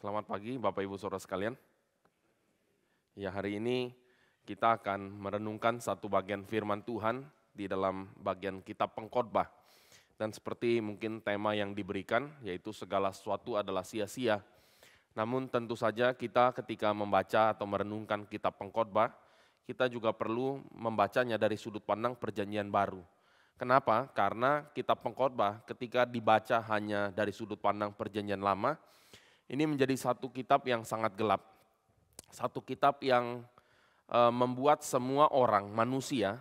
Selamat pagi Bapak Ibu Saudara sekalian. Ya hari ini kita akan merenungkan satu bagian firman Tuhan di dalam bagian kitab pengkhotbah. Dan seperti mungkin tema yang diberikan yaitu segala sesuatu adalah sia-sia. Namun tentu saja kita ketika membaca atau merenungkan kitab pengkhotbah, kita juga perlu membacanya dari sudut pandang perjanjian baru. Kenapa? Karena kitab pengkhotbah ketika dibaca hanya dari sudut pandang perjanjian lama, ini menjadi satu kitab yang sangat gelap. Satu kitab yang e, membuat semua orang, manusia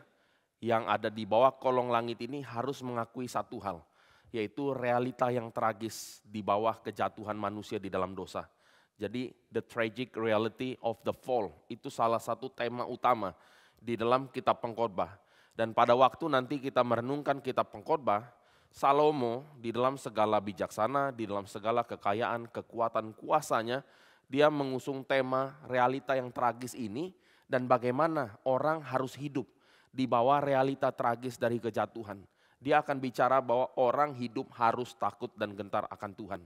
yang ada di bawah kolong langit ini harus mengakui satu hal, yaitu realita yang tragis di bawah kejatuhan manusia di dalam dosa. Jadi the tragic reality of the fall itu salah satu tema utama di dalam kitab pengkhotbah. Dan pada waktu nanti kita merenungkan kitab pengkhotbah, Salomo di dalam segala bijaksana, di dalam segala kekayaan, kekuatan kuasanya, dia mengusung tema realita yang tragis ini dan bagaimana orang harus hidup di bawah realita tragis dari kejatuhan. Dia akan bicara bahwa orang hidup harus takut dan gentar akan Tuhan.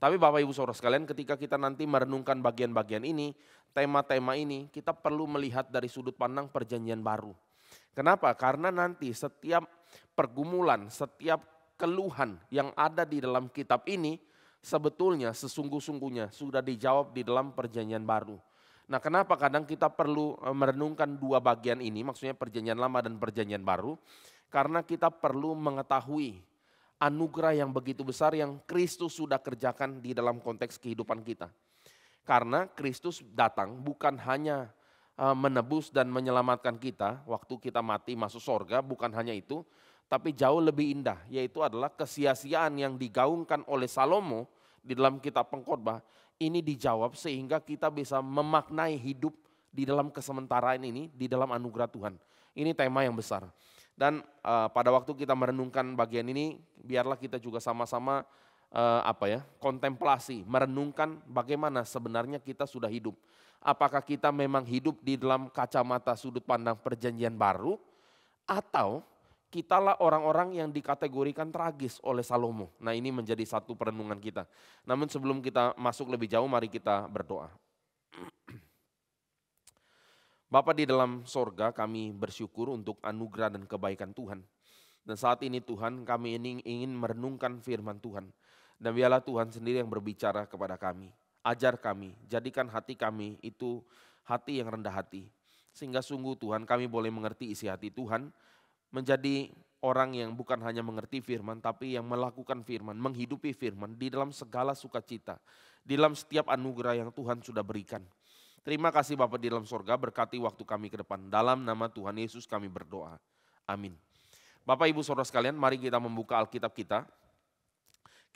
Tapi Bapak Ibu Saudara sekalian ketika kita nanti merenungkan bagian-bagian ini, tema-tema ini, kita perlu melihat dari sudut pandang perjanjian baru. Kenapa? Karena nanti setiap pergumulan, setiap keluhan yang ada di dalam kitab ini sebetulnya sesungguh-sungguhnya sudah dijawab di dalam perjanjian baru. Nah kenapa kadang kita perlu eh, merenungkan dua bagian ini, maksudnya perjanjian lama dan perjanjian baru. Karena kita perlu mengetahui anugerah yang begitu besar yang Kristus sudah kerjakan di dalam konteks kehidupan kita. Karena Kristus datang bukan hanya eh, menebus dan menyelamatkan kita waktu kita mati masuk sorga, bukan hanya itu tapi jauh lebih indah, yaitu adalah kesia-siaan yang digaungkan oleh Salomo di dalam kitab pengkhotbah ini dijawab sehingga kita bisa memaknai hidup di dalam kesementaraan ini, di dalam anugerah Tuhan. Ini tema yang besar. Dan uh, pada waktu kita merenungkan bagian ini, biarlah kita juga sama-sama uh, apa ya, kontemplasi, merenungkan bagaimana sebenarnya kita sudah hidup. Apakah kita memang hidup di dalam kacamata sudut pandang perjanjian baru atau kitalah orang-orang yang dikategorikan tragis oleh Salomo. Nah ini menjadi satu perenungan kita. Namun sebelum kita masuk lebih jauh mari kita berdoa. Bapak di dalam sorga kami bersyukur untuk anugerah dan kebaikan Tuhan. Dan saat ini Tuhan kami ini ingin merenungkan firman Tuhan. Dan biarlah Tuhan sendiri yang berbicara kepada kami. Ajar kami, jadikan hati kami itu hati yang rendah hati. Sehingga sungguh Tuhan kami boleh mengerti isi hati Tuhan. Tuhan menjadi orang yang bukan hanya mengerti firman, tapi yang melakukan firman, menghidupi firman di dalam segala sukacita, di dalam setiap anugerah yang Tuhan sudah berikan. Terima kasih Bapak di dalam sorga, berkati waktu kami ke depan. Dalam nama Tuhan Yesus kami berdoa. Amin. Bapak Ibu Saudara sekalian, mari kita membuka Alkitab kita.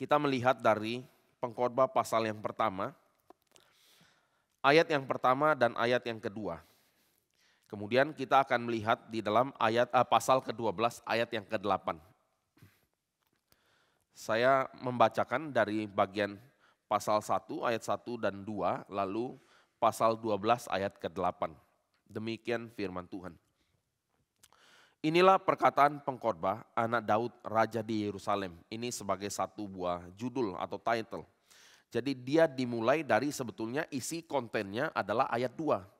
Kita melihat dari pengkhotbah pasal yang pertama, ayat yang pertama dan ayat yang kedua. Kemudian kita akan melihat di dalam ayat uh, pasal ke-12 ayat yang ke-8. Saya membacakan dari bagian pasal 1 ayat 1 dan 2 lalu pasal 12 ayat ke-8. Demikian firman Tuhan. Inilah perkataan pengkhotbah anak Daud raja di Yerusalem. Ini sebagai satu buah judul atau title. Jadi dia dimulai dari sebetulnya isi kontennya adalah ayat 2.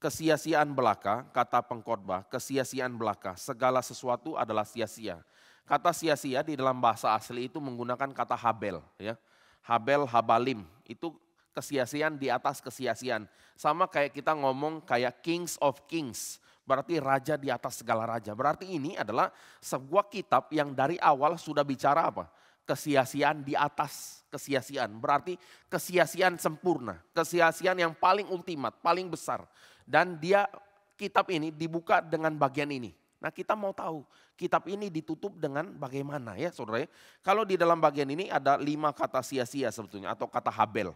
Kesia-siaan belaka, kata pengkhotbah, kesia-siaan belaka, segala sesuatu adalah sia-sia. Kata sia-sia di dalam bahasa asli itu menggunakan kata habel. ya Habel, habalim, itu kesia-siaan di atas kesia-siaan. Sama kayak kita ngomong kayak kings of kings, berarti raja di atas segala raja. Berarti ini adalah sebuah kitab yang dari awal sudah bicara apa? kesia-siaan di atas kesia-siaan. Berarti kesia-siaan sempurna, kesia-siaan yang paling ultimat, paling besar. Dan dia kitab ini dibuka dengan bagian ini. Nah kita mau tahu kitab ini ditutup dengan bagaimana ya saudara ya? Kalau di dalam bagian ini ada lima kata sia-sia sebetulnya atau kata Habel.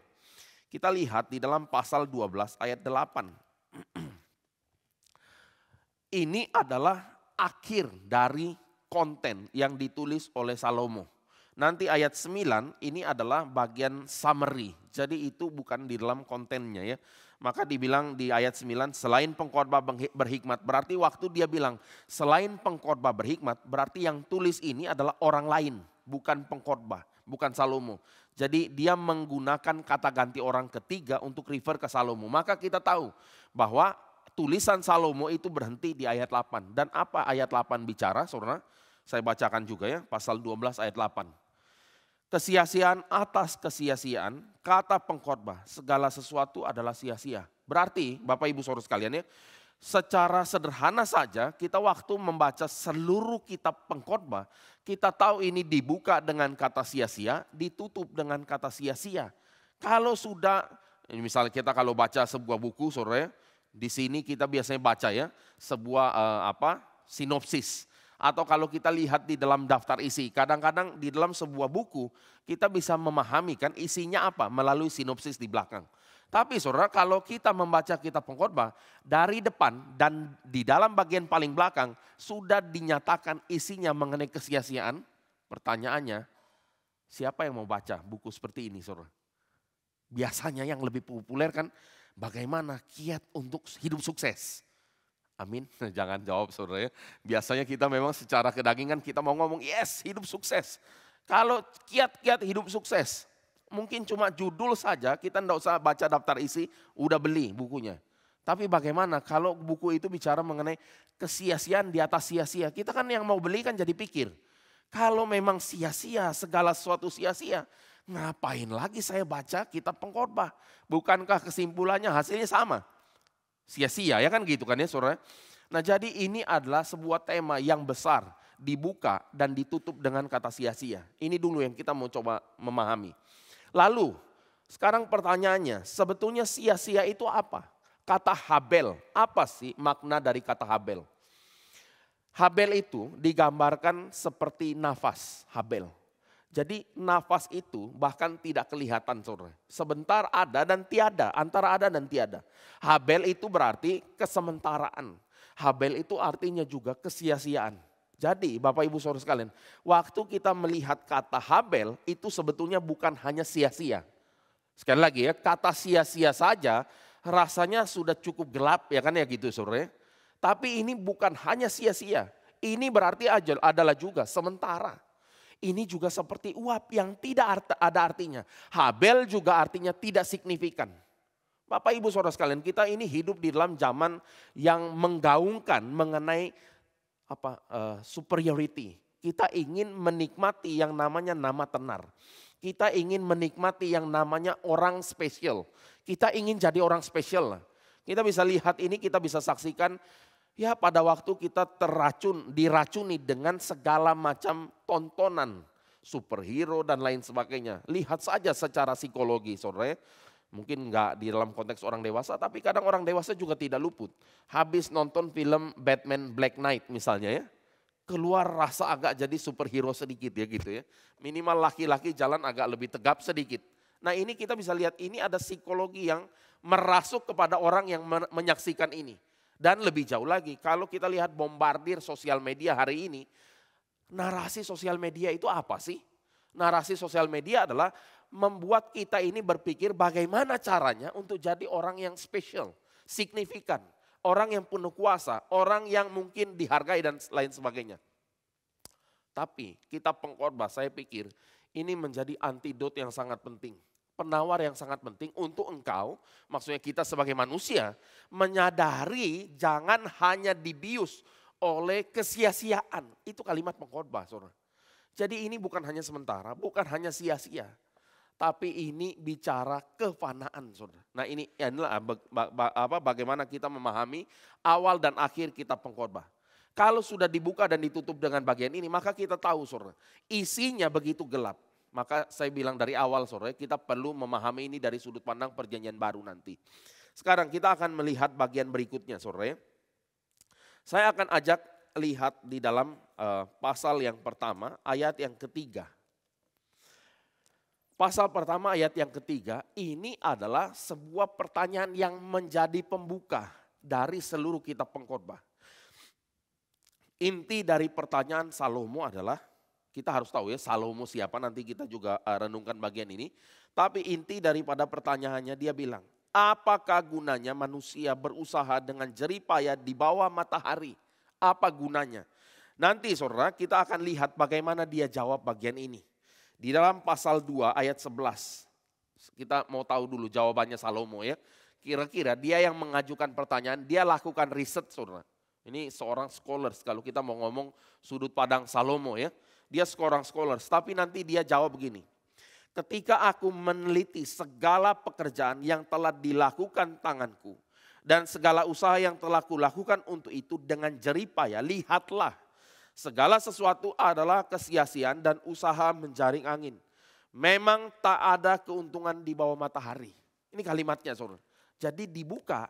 Kita lihat di dalam pasal 12 ayat 8. ini adalah akhir dari konten yang ditulis oleh Salomo. Nanti ayat 9 ini adalah bagian summary. Jadi itu bukan di dalam kontennya ya. Maka dibilang di ayat 9, selain pengkhotbah berhikmat, berarti waktu dia bilang, selain pengkhotbah berhikmat, berarti yang tulis ini adalah orang lain, bukan pengkhotbah, bukan Salomo. Jadi dia menggunakan kata ganti orang ketiga untuk refer ke Salomo. Maka kita tahu bahwa tulisan Salomo itu berhenti di ayat 8. Dan apa ayat 8 bicara, saudara? Saya bacakan juga ya, pasal 12 ayat 8 kesia-siaan atas kesia kata pengkhotbah, segala sesuatu adalah sia-sia. Berarti Bapak Ibu Saudara sekalian ya, secara sederhana saja kita waktu membaca seluruh kitab pengkhotbah, kita tahu ini dibuka dengan kata sia-sia, ditutup dengan kata sia-sia. Kalau sudah misalnya kita kalau baca sebuah buku sore ya, di sini kita biasanya baca ya sebuah eh, apa sinopsis atau kalau kita lihat di dalam daftar isi, kadang-kadang di dalam sebuah buku kita bisa memahami kan isinya apa melalui sinopsis di belakang. Tapi saudara kalau kita membaca kitab pengkhotbah dari depan dan di dalam bagian paling belakang sudah dinyatakan isinya mengenai kesia-siaan, pertanyaannya siapa yang mau baca buku seperti ini saudara? Biasanya yang lebih populer kan bagaimana kiat untuk hidup sukses. Amin. Jangan jawab saudara ya. Biasanya kita memang secara kedagingan kita mau ngomong yes hidup sukses. Kalau kiat-kiat hidup sukses, mungkin cuma judul saja kita tidak usah baca daftar isi, udah beli bukunya. Tapi bagaimana kalau buku itu bicara mengenai kesia-siaan di atas sia-sia. Kita kan yang mau beli kan jadi pikir. Kalau memang sia-sia, segala sesuatu sia-sia, ngapain lagi saya baca kitab pengkhotbah? Bukankah kesimpulannya hasilnya sama? sia-sia ya kan gitu kan ya saudara. Nah jadi ini adalah sebuah tema yang besar dibuka dan ditutup dengan kata sia-sia. Ini dulu yang kita mau coba memahami. Lalu sekarang pertanyaannya sebetulnya sia-sia itu apa? Kata Habel, apa sih makna dari kata Habel? Habel itu digambarkan seperti nafas Habel. Jadi nafas itu bahkan tidak kelihatan saudara. Sebentar ada dan tiada, antara ada dan tiada. Habel itu berarti kesementaraan. Habel itu artinya juga kesia-siaan. Jadi Bapak Ibu Saudara sekalian, waktu kita melihat kata Habel itu sebetulnya bukan hanya sia-sia. Sekali lagi ya, kata sia-sia saja rasanya sudah cukup gelap ya kan ya gitu Saudara. Ya. Tapi ini bukan hanya sia-sia. Ini berarti ajal adalah juga sementara. Ini juga seperti uap yang tidak ada artinya. Habel juga artinya tidak signifikan. Bapak ibu saudara sekalian kita ini hidup di dalam zaman yang menggaungkan mengenai apa uh, superiority. Kita ingin menikmati yang namanya nama tenar. Kita ingin menikmati yang namanya orang spesial. Kita ingin jadi orang spesial. Kita bisa lihat ini, kita bisa saksikan Ya pada waktu kita teracun, diracuni dengan segala macam tontonan superhero dan lain sebagainya. Lihat saja secara psikologi sore, ya. Mungkin enggak di dalam konteks orang dewasa, tapi kadang orang dewasa juga tidak luput. Habis nonton film Batman Black Knight misalnya ya, keluar rasa agak jadi superhero sedikit ya gitu ya. Minimal laki-laki jalan agak lebih tegap sedikit. Nah ini kita bisa lihat ini ada psikologi yang merasuk kepada orang yang menyaksikan ini dan lebih jauh lagi, kalau kita lihat bombardir sosial media hari ini, narasi sosial media itu apa sih? Narasi sosial media adalah membuat kita ini berpikir bagaimana caranya untuk jadi orang yang spesial, signifikan, orang yang penuh kuasa, orang yang mungkin dihargai dan lain sebagainya. Tapi kita pengkorban, saya pikir ini menjadi antidot yang sangat penting penawar yang sangat penting untuk engkau, maksudnya kita sebagai manusia, menyadari jangan hanya dibius oleh kesia-siaan. Itu kalimat pengkhotbah, saudara. Jadi ini bukan hanya sementara, bukan hanya sia-sia. Tapi ini bicara kefanaan, saudara. Nah ini adalah ah, bagaimana kita memahami awal dan akhir kitab pengkhotbah. Kalau sudah dibuka dan ditutup dengan bagian ini, maka kita tahu, saudara, isinya begitu gelap maka saya bilang dari awal sore kita perlu memahami ini dari sudut pandang perjanjian baru nanti. Sekarang kita akan melihat bagian berikutnya sore. Ya. Saya akan ajak lihat di dalam uh, pasal yang pertama ayat yang ketiga. Pasal pertama ayat yang ketiga ini adalah sebuah pertanyaan yang menjadi pembuka dari seluruh kitab pengkhotbah. Inti dari pertanyaan Salomo adalah kita harus tahu ya Salomo siapa nanti kita juga eh, renungkan bagian ini. Tapi inti daripada pertanyaannya dia bilang, apakah gunanya manusia berusaha dengan jeripaya di bawah matahari? Apa gunanya? Nanti saudara kita akan lihat bagaimana dia jawab bagian ini. Di dalam pasal 2 ayat 11. Kita mau tahu dulu jawabannya Salomo ya. Kira-kira dia yang mengajukan pertanyaan, dia lakukan riset saudara. Ini seorang scholars kalau kita mau ngomong sudut padang Salomo ya dia seorang scholar, tapi nanti dia jawab begini. Ketika aku meneliti segala pekerjaan yang telah dilakukan tanganku dan segala usaha yang telah kulakukan untuk itu dengan jeripaya, lihatlah segala sesuatu adalah kesia dan usaha menjaring angin. Memang tak ada keuntungan di bawah matahari. Ini kalimatnya saudara. Jadi dibuka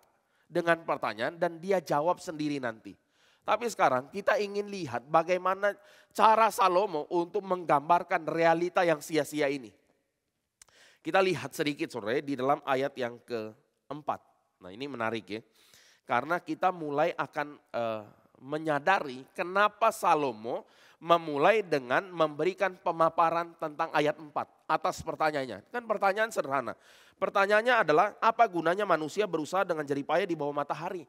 dengan pertanyaan dan dia jawab sendiri nanti. Tapi sekarang kita ingin lihat bagaimana cara Salomo untuk menggambarkan realita yang sia-sia ini. Kita lihat sedikit sore di dalam ayat yang keempat. Nah ini menarik ya. Karena kita mulai akan uh, menyadari kenapa Salomo memulai dengan memberikan pemaparan tentang ayat 4 atas pertanyaannya. Kan pertanyaan sederhana. Pertanyaannya adalah apa gunanya manusia berusaha dengan jeripaya di bawah matahari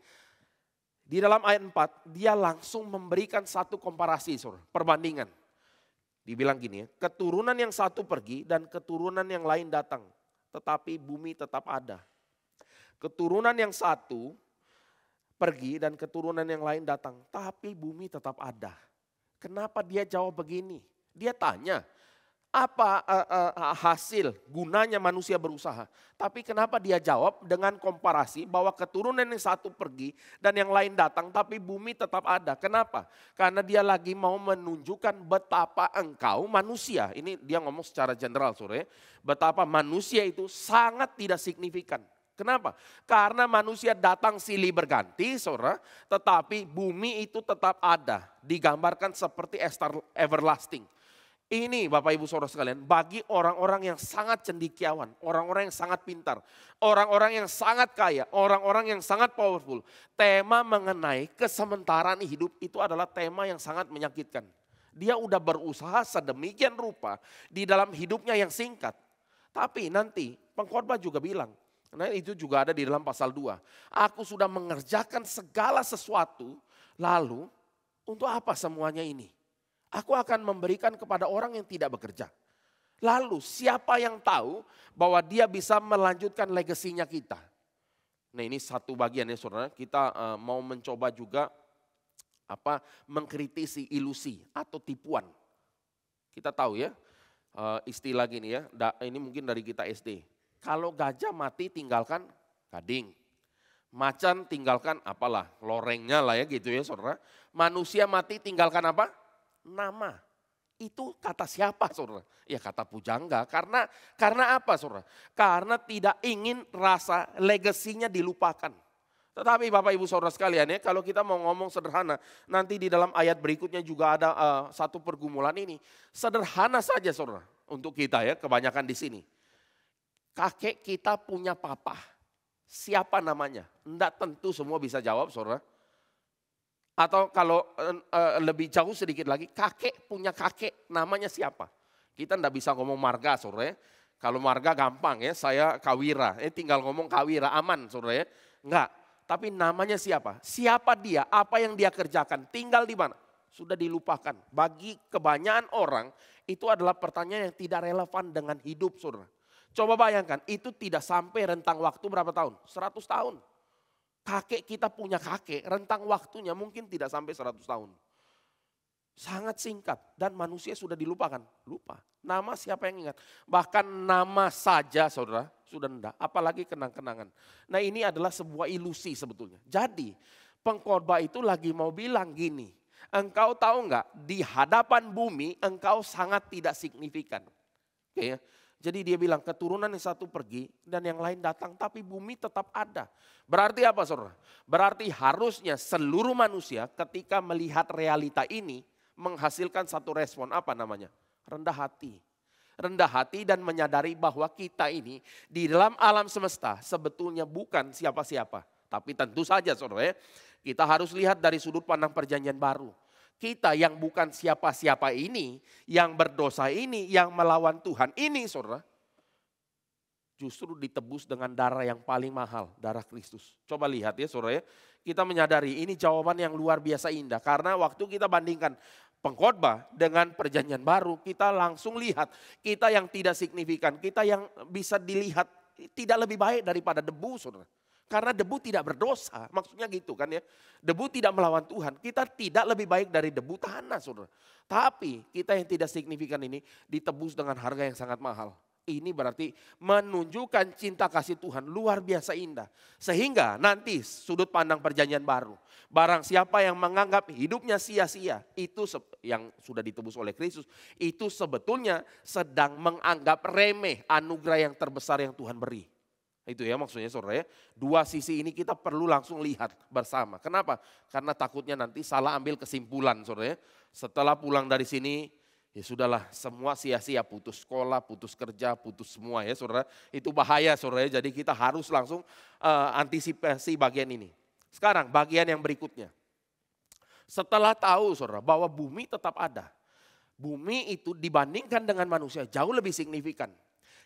di dalam ayat 4, dia langsung memberikan satu komparasi, sur, perbandingan. Dibilang gini ya, keturunan yang satu pergi dan keturunan yang lain datang. Tetapi bumi tetap ada. Keturunan yang satu pergi dan keturunan yang lain datang. Tapi bumi tetap ada. Kenapa dia jawab begini? Dia tanya, apa uh, uh, hasil gunanya manusia berusaha. Tapi kenapa dia jawab dengan komparasi bahwa keturunan yang satu pergi dan yang lain datang tapi bumi tetap ada. Kenapa? Karena dia lagi mau menunjukkan betapa engkau manusia. Ini dia ngomong secara general sore. Betapa manusia itu sangat tidak signifikan. Kenapa? Karena manusia datang silih berganti, saudara, tetapi bumi itu tetap ada, digambarkan seperti everlasting. Ini Bapak Ibu Saudara sekalian, bagi orang-orang yang sangat cendikiawan, orang-orang yang sangat pintar, orang-orang yang sangat kaya, orang-orang yang sangat powerful. Tema mengenai kesementaraan hidup itu adalah tema yang sangat menyakitkan. Dia udah berusaha sedemikian rupa di dalam hidupnya yang singkat. Tapi nanti pengkhotbah juga bilang, nah itu juga ada di dalam pasal 2. Aku sudah mengerjakan segala sesuatu, lalu untuk apa semuanya ini? Aku akan memberikan kepada orang yang tidak bekerja. Lalu siapa yang tahu bahwa dia bisa melanjutkan legasinya kita? Nah ini satu bagian ya saudara, kita uh, mau mencoba juga apa mengkritisi ilusi atau tipuan. Kita tahu ya uh, istilah gini ya, da, ini mungkin dari kita SD. Kalau gajah mati tinggalkan gading, macan tinggalkan apalah lorengnya lah ya gitu ya saudara. Manusia mati tinggalkan apa? nama. Itu kata siapa saudara? Ya kata pujangga. Karena karena apa saudara? Karena tidak ingin rasa legasinya dilupakan. Tetapi Bapak Ibu Saudara sekalian ya, kalau kita mau ngomong sederhana, nanti di dalam ayat berikutnya juga ada uh, satu pergumulan ini. Sederhana saja Saudara untuk kita ya, kebanyakan di sini. Kakek kita punya papa. Siapa namanya? Enggak tentu semua bisa jawab Saudara. Atau kalau e, lebih jauh sedikit lagi, kakek punya kakek namanya siapa? Kita ndak bisa ngomong marga sore. Kalau marga gampang ya, saya Kawira. Eh, tinggal ngomong Kawira, aman sore Enggak, tapi namanya siapa? Siapa dia? Apa yang dia kerjakan? Tinggal di mana? Sudah dilupakan. Bagi kebanyakan orang, itu adalah pertanyaan yang tidak relevan dengan hidup saudara. Coba bayangkan, itu tidak sampai rentang waktu berapa tahun? 100 tahun kakek kita punya kakek, rentang waktunya mungkin tidak sampai 100 tahun. Sangat singkat dan manusia sudah dilupakan. Lupa. Nama siapa yang ingat? Bahkan nama saja saudara sudah enggak. Apalagi kenang-kenangan. Nah ini adalah sebuah ilusi sebetulnya. Jadi pengkorba itu lagi mau bilang gini. Engkau tahu enggak di hadapan bumi engkau sangat tidak signifikan. Oke ya. Jadi dia bilang keturunan yang satu pergi dan yang lain datang tapi bumi tetap ada. Berarti apa saudara? Berarti harusnya seluruh manusia ketika melihat realita ini menghasilkan satu respon apa namanya? Rendah hati. Rendah hati dan menyadari bahwa kita ini di dalam alam semesta sebetulnya bukan siapa-siapa. Tapi tentu saja saudara ya, kita harus lihat dari sudut pandang perjanjian baru kita yang bukan siapa-siapa ini, yang berdosa ini, yang melawan Tuhan ini, saudara, justru ditebus dengan darah yang paling mahal, darah Kristus. Coba lihat ya saudara ya, kita menyadari ini jawaban yang luar biasa indah. Karena waktu kita bandingkan pengkhotbah dengan perjanjian baru, kita langsung lihat kita yang tidak signifikan, kita yang bisa dilihat tidak lebih baik daripada debu saudara. Karena debu tidak berdosa, maksudnya gitu kan ya. Debu tidak melawan Tuhan, kita tidak lebih baik dari debu tanah saudara. Tapi kita yang tidak signifikan ini ditebus dengan harga yang sangat mahal. Ini berarti menunjukkan cinta kasih Tuhan luar biasa indah. Sehingga nanti sudut pandang perjanjian baru. Barang siapa yang menganggap hidupnya sia-sia, itu yang sudah ditebus oleh Kristus, itu sebetulnya sedang menganggap remeh anugerah yang terbesar yang Tuhan beri. Itu ya maksudnya saudara ya. Dua sisi ini kita perlu langsung lihat bersama. Kenapa? Karena takutnya nanti salah ambil kesimpulan saudara ya. Setelah pulang dari sini, ya sudahlah semua sia-sia putus sekolah, putus kerja, putus semua ya saudara. Itu bahaya saudara ya. Jadi kita harus langsung uh, antisipasi bagian ini. Sekarang bagian yang berikutnya. Setelah tahu saudara bahwa bumi tetap ada. Bumi itu dibandingkan dengan manusia jauh lebih signifikan.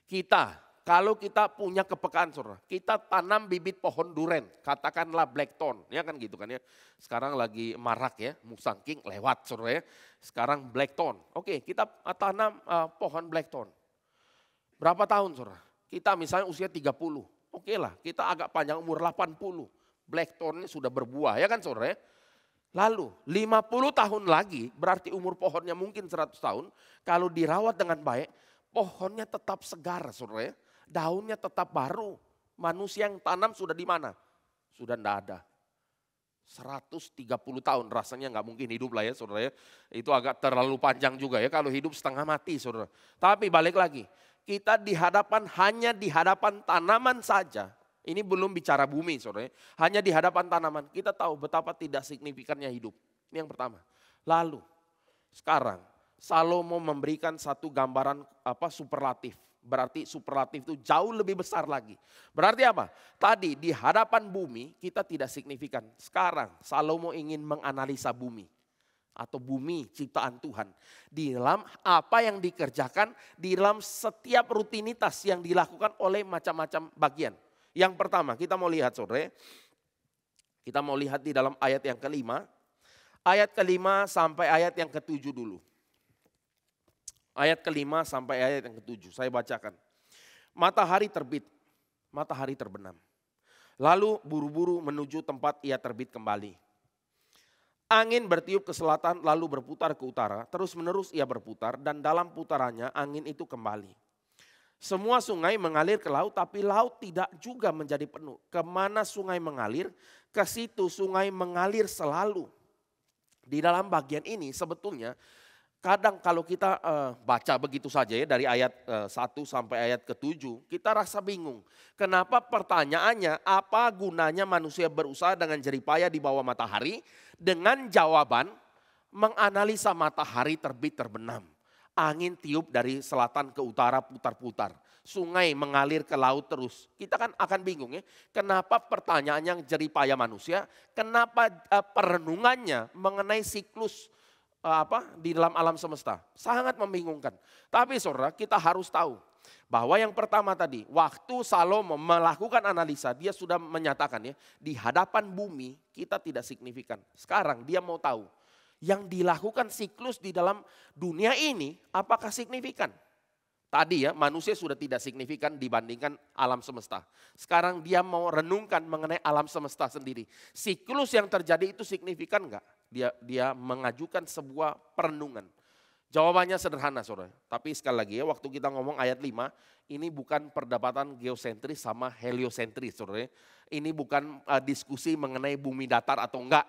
Kita kalau kita punya kepekaan saudara, kita tanam bibit pohon duren, katakanlah black ton, ya kan gitu kan ya. Sekarang lagi marak ya, musang king lewat saudara ya. Sekarang ton, oke kita ah, tanam uh, pohon ton. Berapa tahun saudara? Kita misalnya usia 30, oke lah kita agak panjang umur 80. black ini sudah berbuah ya kan saudara ya. Lalu 50 tahun lagi berarti umur pohonnya mungkin 100 tahun. Kalau dirawat dengan baik pohonnya tetap segar saudara ya daunnya tetap baru. Manusia yang tanam sudah di mana? Sudah tidak ada. 130 tahun rasanya nggak mungkin hidup lah ya saudara ya. Itu agak terlalu panjang juga ya kalau hidup setengah mati saudara. Tapi balik lagi, kita di hadapan hanya di hadapan tanaman saja. Ini belum bicara bumi saudara ya. Hanya di hadapan tanaman kita tahu betapa tidak signifikannya hidup. Ini yang pertama. Lalu sekarang Salomo memberikan satu gambaran apa superlatif Berarti superlatif itu jauh lebih besar lagi. Berarti apa? Tadi di hadapan bumi kita tidak signifikan. Sekarang Salomo ingin menganalisa bumi atau bumi ciptaan Tuhan. Di dalam apa yang dikerjakan, di dalam setiap rutinitas yang dilakukan oleh macam-macam bagian. Yang pertama kita mau lihat sore, kita mau lihat di dalam ayat yang kelima. Ayat kelima sampai ayat yang ketujuh dulu. Ayat kelima sampai ayat yang ketujuh, saya bacakan. Matahari terbit, matahari terbenam. Lalu buru-buru menuju tempat ia terbit kembali. Angin bertiup ke selatan lalu berputar ke utara, terus menerus ia berputar dan dalam putarannya angin itu kembali. Semua sungai mengalir ke laut tapi laut tidak juga menjadi penuh. Kemana sungai mengalir, ke situ sungai mengalir selalu. Di dalam bagian ini sebetulnya Kadang kalau kita uh, baca begitu saja ya dari ayat uh, eh, 1 sampai ayat ke-7, kita rasa bingung. Kenapa pertanyaannya apa gunanya manusia berusaha dengan jeripaya di bawah matahari dengan jawaban menganalisa matahari terbit terbenam. Angin tiup dari selatan ke utara putar-putar. Sungai mengalir ke laut terus. Kita kan akan bingung ya, kenapa pertanyaannya jeripaya manusia, kenapa uh, perenungannya mengenai siklus Eh, apa di dalam alam semesta. Sangat membingungkan. Tapi saudara, kita harus tahu bahwa yang pertama tadi, waktu Salomo melakukan analisa, dia sudah menyatakan ya, di hadapan bumi kita tidak signifikan. Sekarang dia mau tahu yang dilakukan siklus di dalam dunia ini apakah signifikan? Tadi ya manusia sudah tidak signifikan dibandingkan alam semesta. Sekarang dia mau renungkan mengenai alam semesta sendiri. Siklus yang terjadi itu signifikan enggak? dia dia mengajukan sebuah perenungan. Jawabannya sederhana saudara, tapi sekali lagi ya waktu kita ngomong ayat 5, ini bukan perdebatan geosentris sama heliosentris saudara. Ini bukan uh, diskusi mengenai bumi datar atau enggak.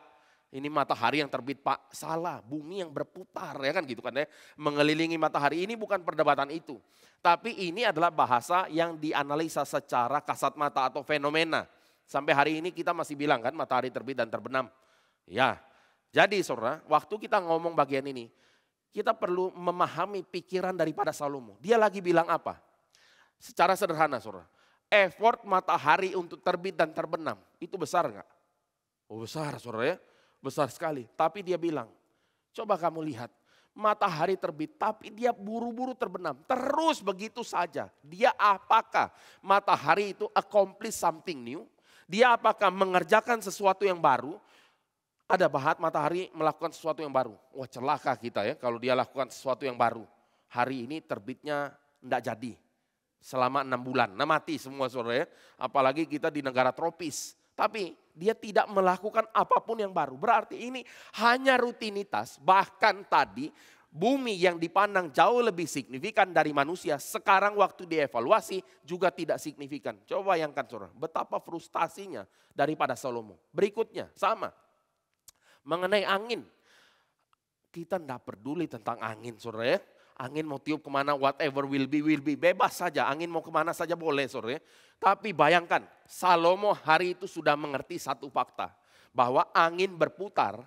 Ini matahari yang terbit pak, salah bumi yang berputar ya kan gitu kan ya. Mengelilingi matahari ini bukan perdebatan itu. Tapi ini adalah bahasa yang dianalisa secara kasat mata atau fenomena. Sampai hari ini kita masih bilang kan matahari terbit dan terbenam. Ya, jadi saudara, waktu kita ngomong bagian ini, kita perlu memahami pikiran daripada Salomo. Dia lagi bilang apa? Secara sederhana saudara, effort matahari untuk terbit dan terbenam, itu besar nggak? Oh besar saudara ya, besar sekali. Tapi dia bilang, coba kamu lihat, matahari terbit, tapi dia buru-buru terbenam. Terus begitu saja. Dia apakah matahari itu accomplish something new? Dia apakah mengerjakan sesuatu yang baru? ada bahat matahari melakukan sesuatu yang baru. Wah celaka kita ya kalau dia lakukan sesuatu yang baru. Hari ini terbitnya tidak jadi selama enam bulan. Nah mati semua saudara ya. Apalagi kita di negara tropis. Tapi dia tidak melakukan apapun yang baru. Berarti ini hanya rutinitas. Bahkan tadi bumi yang dipandang jauh lebih signifikan dari manusia, sekarang waktu dievaluasi juga tidak signifikan. Coba bayangkan saudara, betapa frustasinya daripada Salomo. Berikutnya, sama mengenai angin. Kita tidak peduli tentang angin, sore. ya. Angin mau tiup kemana, whatever will be, will be. Bebas saja, angin mau kemana saja boleh, sore. ya. Tapi bayangkan, Salomo hari itu sudah mengerti satu fakta. Bahwa angin berputar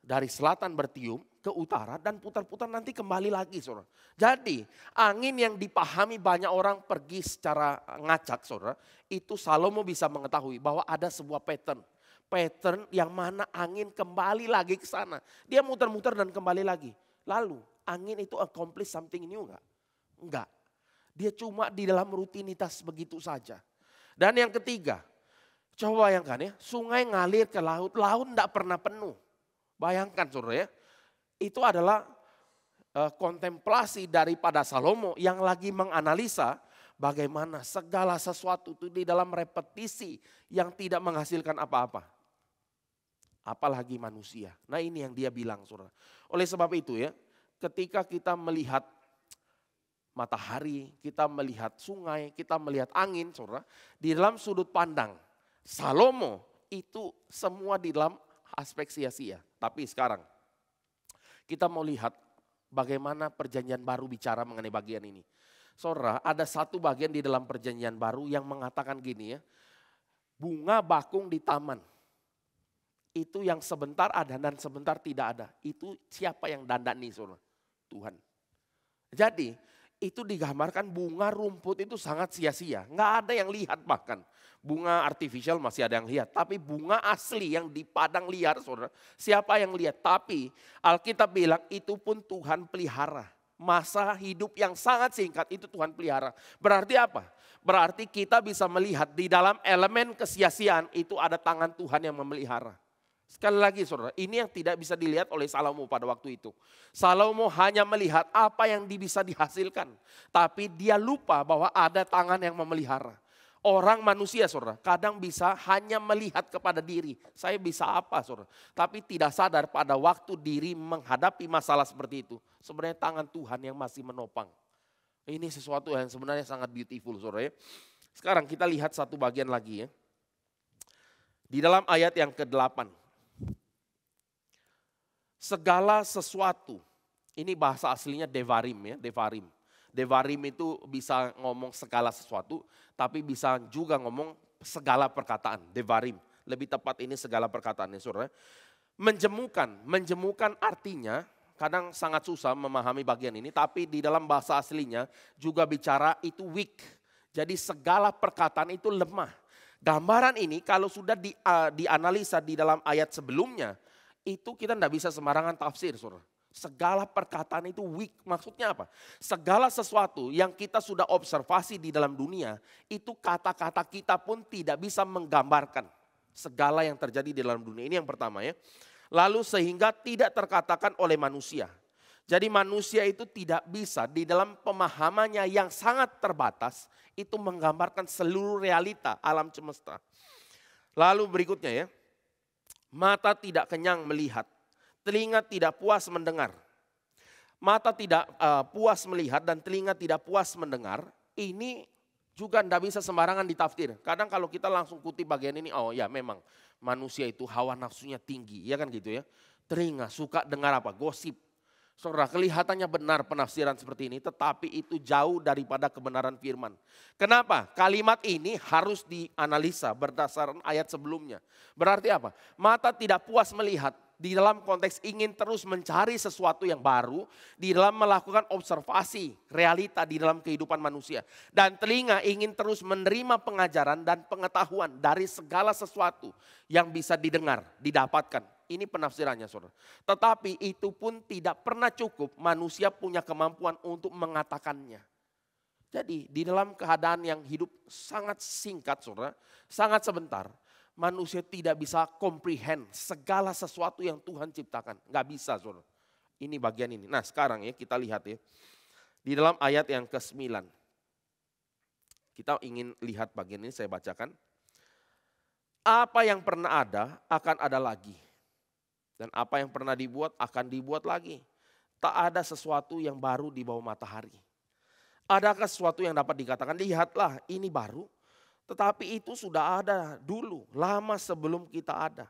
dari selatan bertiup ke utara dan putar-putar nanti kembali lagi sore. Jadi angin yang dipahami banyak orang pergi secara ngacak sore, Itu Salomo bisa mengetahui bahwa ada sebuah pattern pattern yang mana angin kembali lagi ke sana. Dia muter-muter dan kembali lagi. Lalu angin itu accomplish something new enggak? Enggak. Dia cuma di dalam rutinitas begitu saja. Dan yang ketiga, coba bayangkan ya, sungai ngalir ke laut, laut enggak pernah penuh. Bayangkan suruh ya, itu adalah eh, kontemplasi daripada Salomo yang lagi menganalisa bagaimana segala sesuatu itu di dalam repetisi yang tidak menghasilkan apa-apa apalagi manusia. Nah ini yang dia bilang saudara. Oleh sebab itu ya, ketika kita melihat matahari, kita melihat sungai, kita melihat angin saudara, di dalam sudut pandang Salomo itu semua di dalam aspek sia-sia. Tapi sekarang kita mau lihat bagaimana perjanjian baru bicara mengenai bagian ini. Saudara, ada satu bagian di dalam perjanjian baru yang mengatakan gini ya, bunga bakung di taman itu yang sebentar ada dan sebentar tidak ada. Itu siapa yang dandani saudara? Tuhan. Jadi itu digambarkan bunga rumput itu sangat sia-sia. Nggak ada yang lihat bahkan. Bunga artificial masih ada yang lihat. Tapi bunga asli yang di padang liar saudara. Siapa yang lihat? Tapi Alkitab bilang itu pun Tuhan pelihara. Masa hidup yang sangat singkat itu Tuhan pelihara. Berarti apa? Berarti kita bisa melihat di dalam elemen kesia-siaan itu ada tangan Tuhan yang memelihara. Sekali lagi saudara, ini yang tidak bisa dilihat oleh Salomo pada waktu itu. Salomo hanya melihat apa yang bisa dihasilkan. Tapi dia lupa bahwa ada tangan yang memelihara. Orang manusia saudara, kadang bisa hanya melihat kepada diri. Saya bisa apa saudara. Tapi tidak sadar pada waktu diri menghadapi masalah seperti itu. Sebenarnya tangan Tuhan yang masih menopang. Ini sesuatu yang sebenarnya sangat beautiful saudara ya. Sekarang kita lihat satu bagian lagi ya. Di dalam ayat yang ke-8 segala sesuatu. Ini bahasa aslinya devarim ya, devarim. Devarim itu bisa ngomong segala sesuatu, tapi bisa juga ngomong segala perkataan, devarim. Lebih tepat ini segala perkataannya saudara. Menjemukan, menjemukan artinya kadang sangat susah memahami bagian ini, tapi di dalam bahasa aslinya juga bicara itu weak. Jadi segala perkataan itu lemah. Gambaran ini kalau sudah di, uh, dianalisa di dalam ayat sebelumnya, itu kita tidak bisa sembarangan tafsir saudara. Segala perkataan itu weak. Maksudnya apa? Segala sesuatu yang kita sudah observasi di dalam dunia, itu kata-kata kita pun tidak bisa menggambarkan segala yang terjadi di dalam dunia. Ini yang pertama ya. Lalu sehingga tidak terkatakan oleh manusia. Jadi manusia itu tidak bisa di dalam pemahamannya yang sangat terbatas itu menggambarkan seluruh realita alam semesta. Lalu berikutnya ya. Mata tidak kenyang melihat, telinga tidak puas mendengar. Mata tidak uh, puas melihat dan telinga tidak puas mendengar, ini juga tidak bisa sembarangan ditafsir. Kadang kalau kita langsung kutip bagian ini, oh ya memang manusia itu hawa nafsunya tinggi, ya kan gitu ya. Telinga suka dengar apa? Gosip, Saudara, kelihatannya benar penafsiran seperti ini, tetapi itu jauh daripada kebenaran firman. Kenapa? Kalimat ini harus dianalisa berdasarkan ayat sebelumnya. Berarti apa? Mata tidak puas melihat, di dalam konteks ingin terus mencari sesuatu yang baru, di dalam melakukan observasi realita di dalam kehidupan manusia, dan telinga ingin terus menerima pengajaran dan pengetahuan dari segala sesuatu yang bisa didengar, didapatkan, ini penafsirannya saudara. Tetapi itu pun tidak pernah cukup manusia punya kemampuan untuk mengatakannya. Jadi di dalam keadaan yang hidup sangat singkat saudara, sangat sebentar. Manusia tidak bisa comprehend segala sesuatu yang Tuhan ciptakan. Nggak bisa saudara. Ini bagian ini. Nah sekarang ya kita lihat ya. Di dalam ayat yang ke-9. Kita ingin lihat bagian ini saya bacakan. Apa yang pernah ada akan ada lagi dan apa yang pernah dibuat akan dibuat lagi. Tak ada sesuatu yang baru di bawah matahari. Adakah sesuatu yang dapat dikatakan, lihatlah ini baru. Tetapi itu sudah ada dulu, lama sebelum kita ada.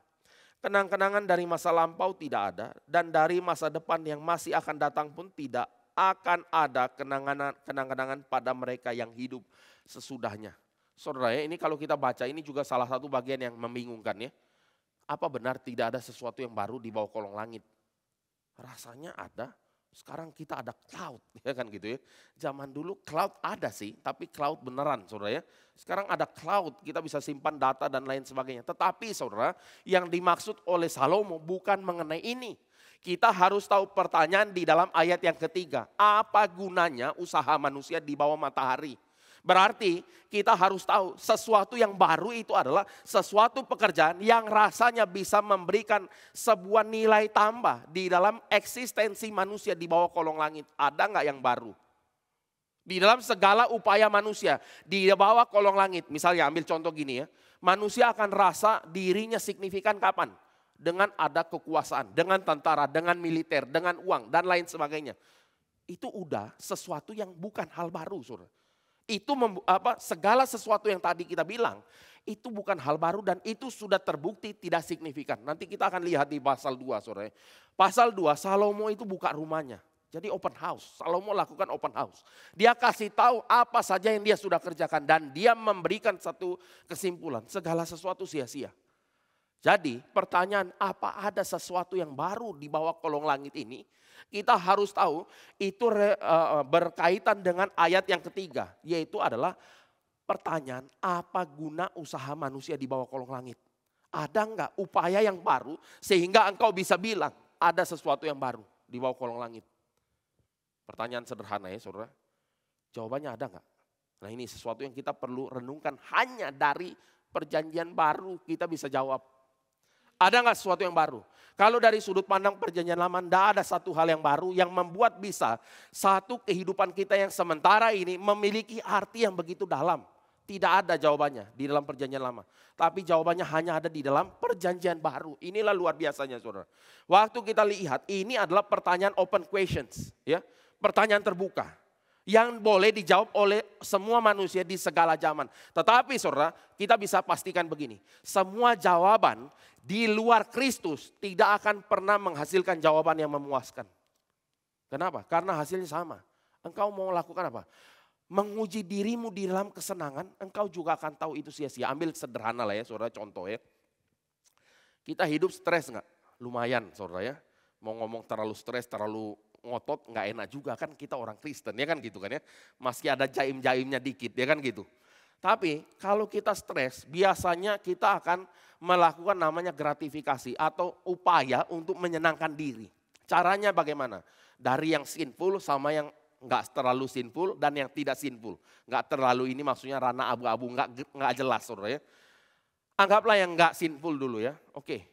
Kenang-kenangan dari masa lampau tidak ada. Dan dari masa depan yang masih akan datang pun tidak akan ada kenangan-kenangan pada mereka yang hidup sesudahnya. Saudara ya, ini kalau kita baca ini juga salah satu bagian yang membingungkan ya apa benar tidak ada sesuatu yang baru di bawah kolong langit? Rasanya ada. Sekarang kita ada cloud, ya kan gitu ya. Zaman dulu cloud ada sih, tapi cloud beneran saudara ya. Sekarang ada cloud, kita bisa simpan data dan lain sebagainya. Tetapi saudara, yang dimaksud oleh Salomo bukan mengenai ini. Kita harus tahu pertanyaan di dalam ayat yang ketiga. Apa gunanya usaha manusia di bawah matahari? Berarti kita harus tahu sesuatu yang baru itu adalah sesuatu pekerjaan yang rasanya bisa memberikan sebuah nilai tambah di dalam eksistensi manusia di bawah kolong langit. Ada nggak yang baru? Di dalam segala upaya manusia di bawah kolong langit. Misalnya ambil contoh gini ya. Manusia akan rasa dirinya signifikan kapan? Dengan ada kekuasaan, dengan tentara, dengan militer, dengan uang dan lain sebagainya. Itu udah sesuatu yang bukan hal baru saudara itu apa segala sesuatu yang tadi kita bilang itu bukan hal baru dan itu sudah terbukti tidak signifikan. Nanti kita akan lihat di pasal 2 sore. Pasal 2 Salomo itu buka rumahnya. Jadi open house, Salomo lakukan open house. Dia kasih tahu apa saja yang dia sudah kerjakan dan dia memberikan satu kesimpulan, segala sesuatu sia-sia. Jadi pertanyaan apa ada sesuatu yang baru di bawah kolong langit ini kita harus tahu itu re, uh, berkaitan dengan ayat yang ketiga, yaitu adalah pertanyaan apa guna usaha manusia di bawah kolong langit? Ada enggak upaya yang baru sehingga engkau bisa bilang ada sesuatu yang baru di bawah kolong langit? Pertanyaan sederhana ya saudara. Jawabannya ada enggak? Nah ini sesuatu yang kita perlu renungkan hanya dari perjanjian baru kita bisa jawab. Ada enggak sesuatu yang baru? Kalau dari sudut pandang perjanjian lama, tidak ada satu hal yang baru yang membuat bisa satu kehidupan kita yang sementara ini memiliki arti yang begitu dalam. Tidak ada jawabannya di dalam perjanjian lama. Tapi jawabannya hanya ada di dalam perjanjian baru. Inilah luar biasanya saudara. Waktu kita lihat ini adalah pertanyaan open questions. ya Pertanyaan terbuka yang boleh dijawab oleh semua manusia di segala zaman. Tetapi saudara, kita bisa pastikan begini, semua jawaban di luar Kristus tidak akan pernah menghasilkan jawaban yang memuaskan. Kenapa? Karena hasilnya sama. Engkau mau lakukan apa? Menguji dirimu di dalam kesenangan, engkau juga akan tahu itu sia-sia. Ambil sederhana lah ya, saudara contoh ya. Kita hidup stres nggak? Lumayan, saudara ya. Mau ngomong terlalu stres, terlalu ngotot nggak enak juga kan kita orang Kristen ya kan gitu kan ya masih ada jaim-jaimnya dikit ya kan gitu tapi kalau kita stres biasanya kita akan melakukan namanya gratifikasi atau upaya untuk menyenangkan diri. Caranya bagaimana? Dari yang sinful sama yang nggak terlalu sinful dan yang tidak sinful. Nggak terlalu ini maksudnya rana abu-abu, nggak nggak jelas saudara ya. Anggaplah yang nggak sinful dulu ya. Oke,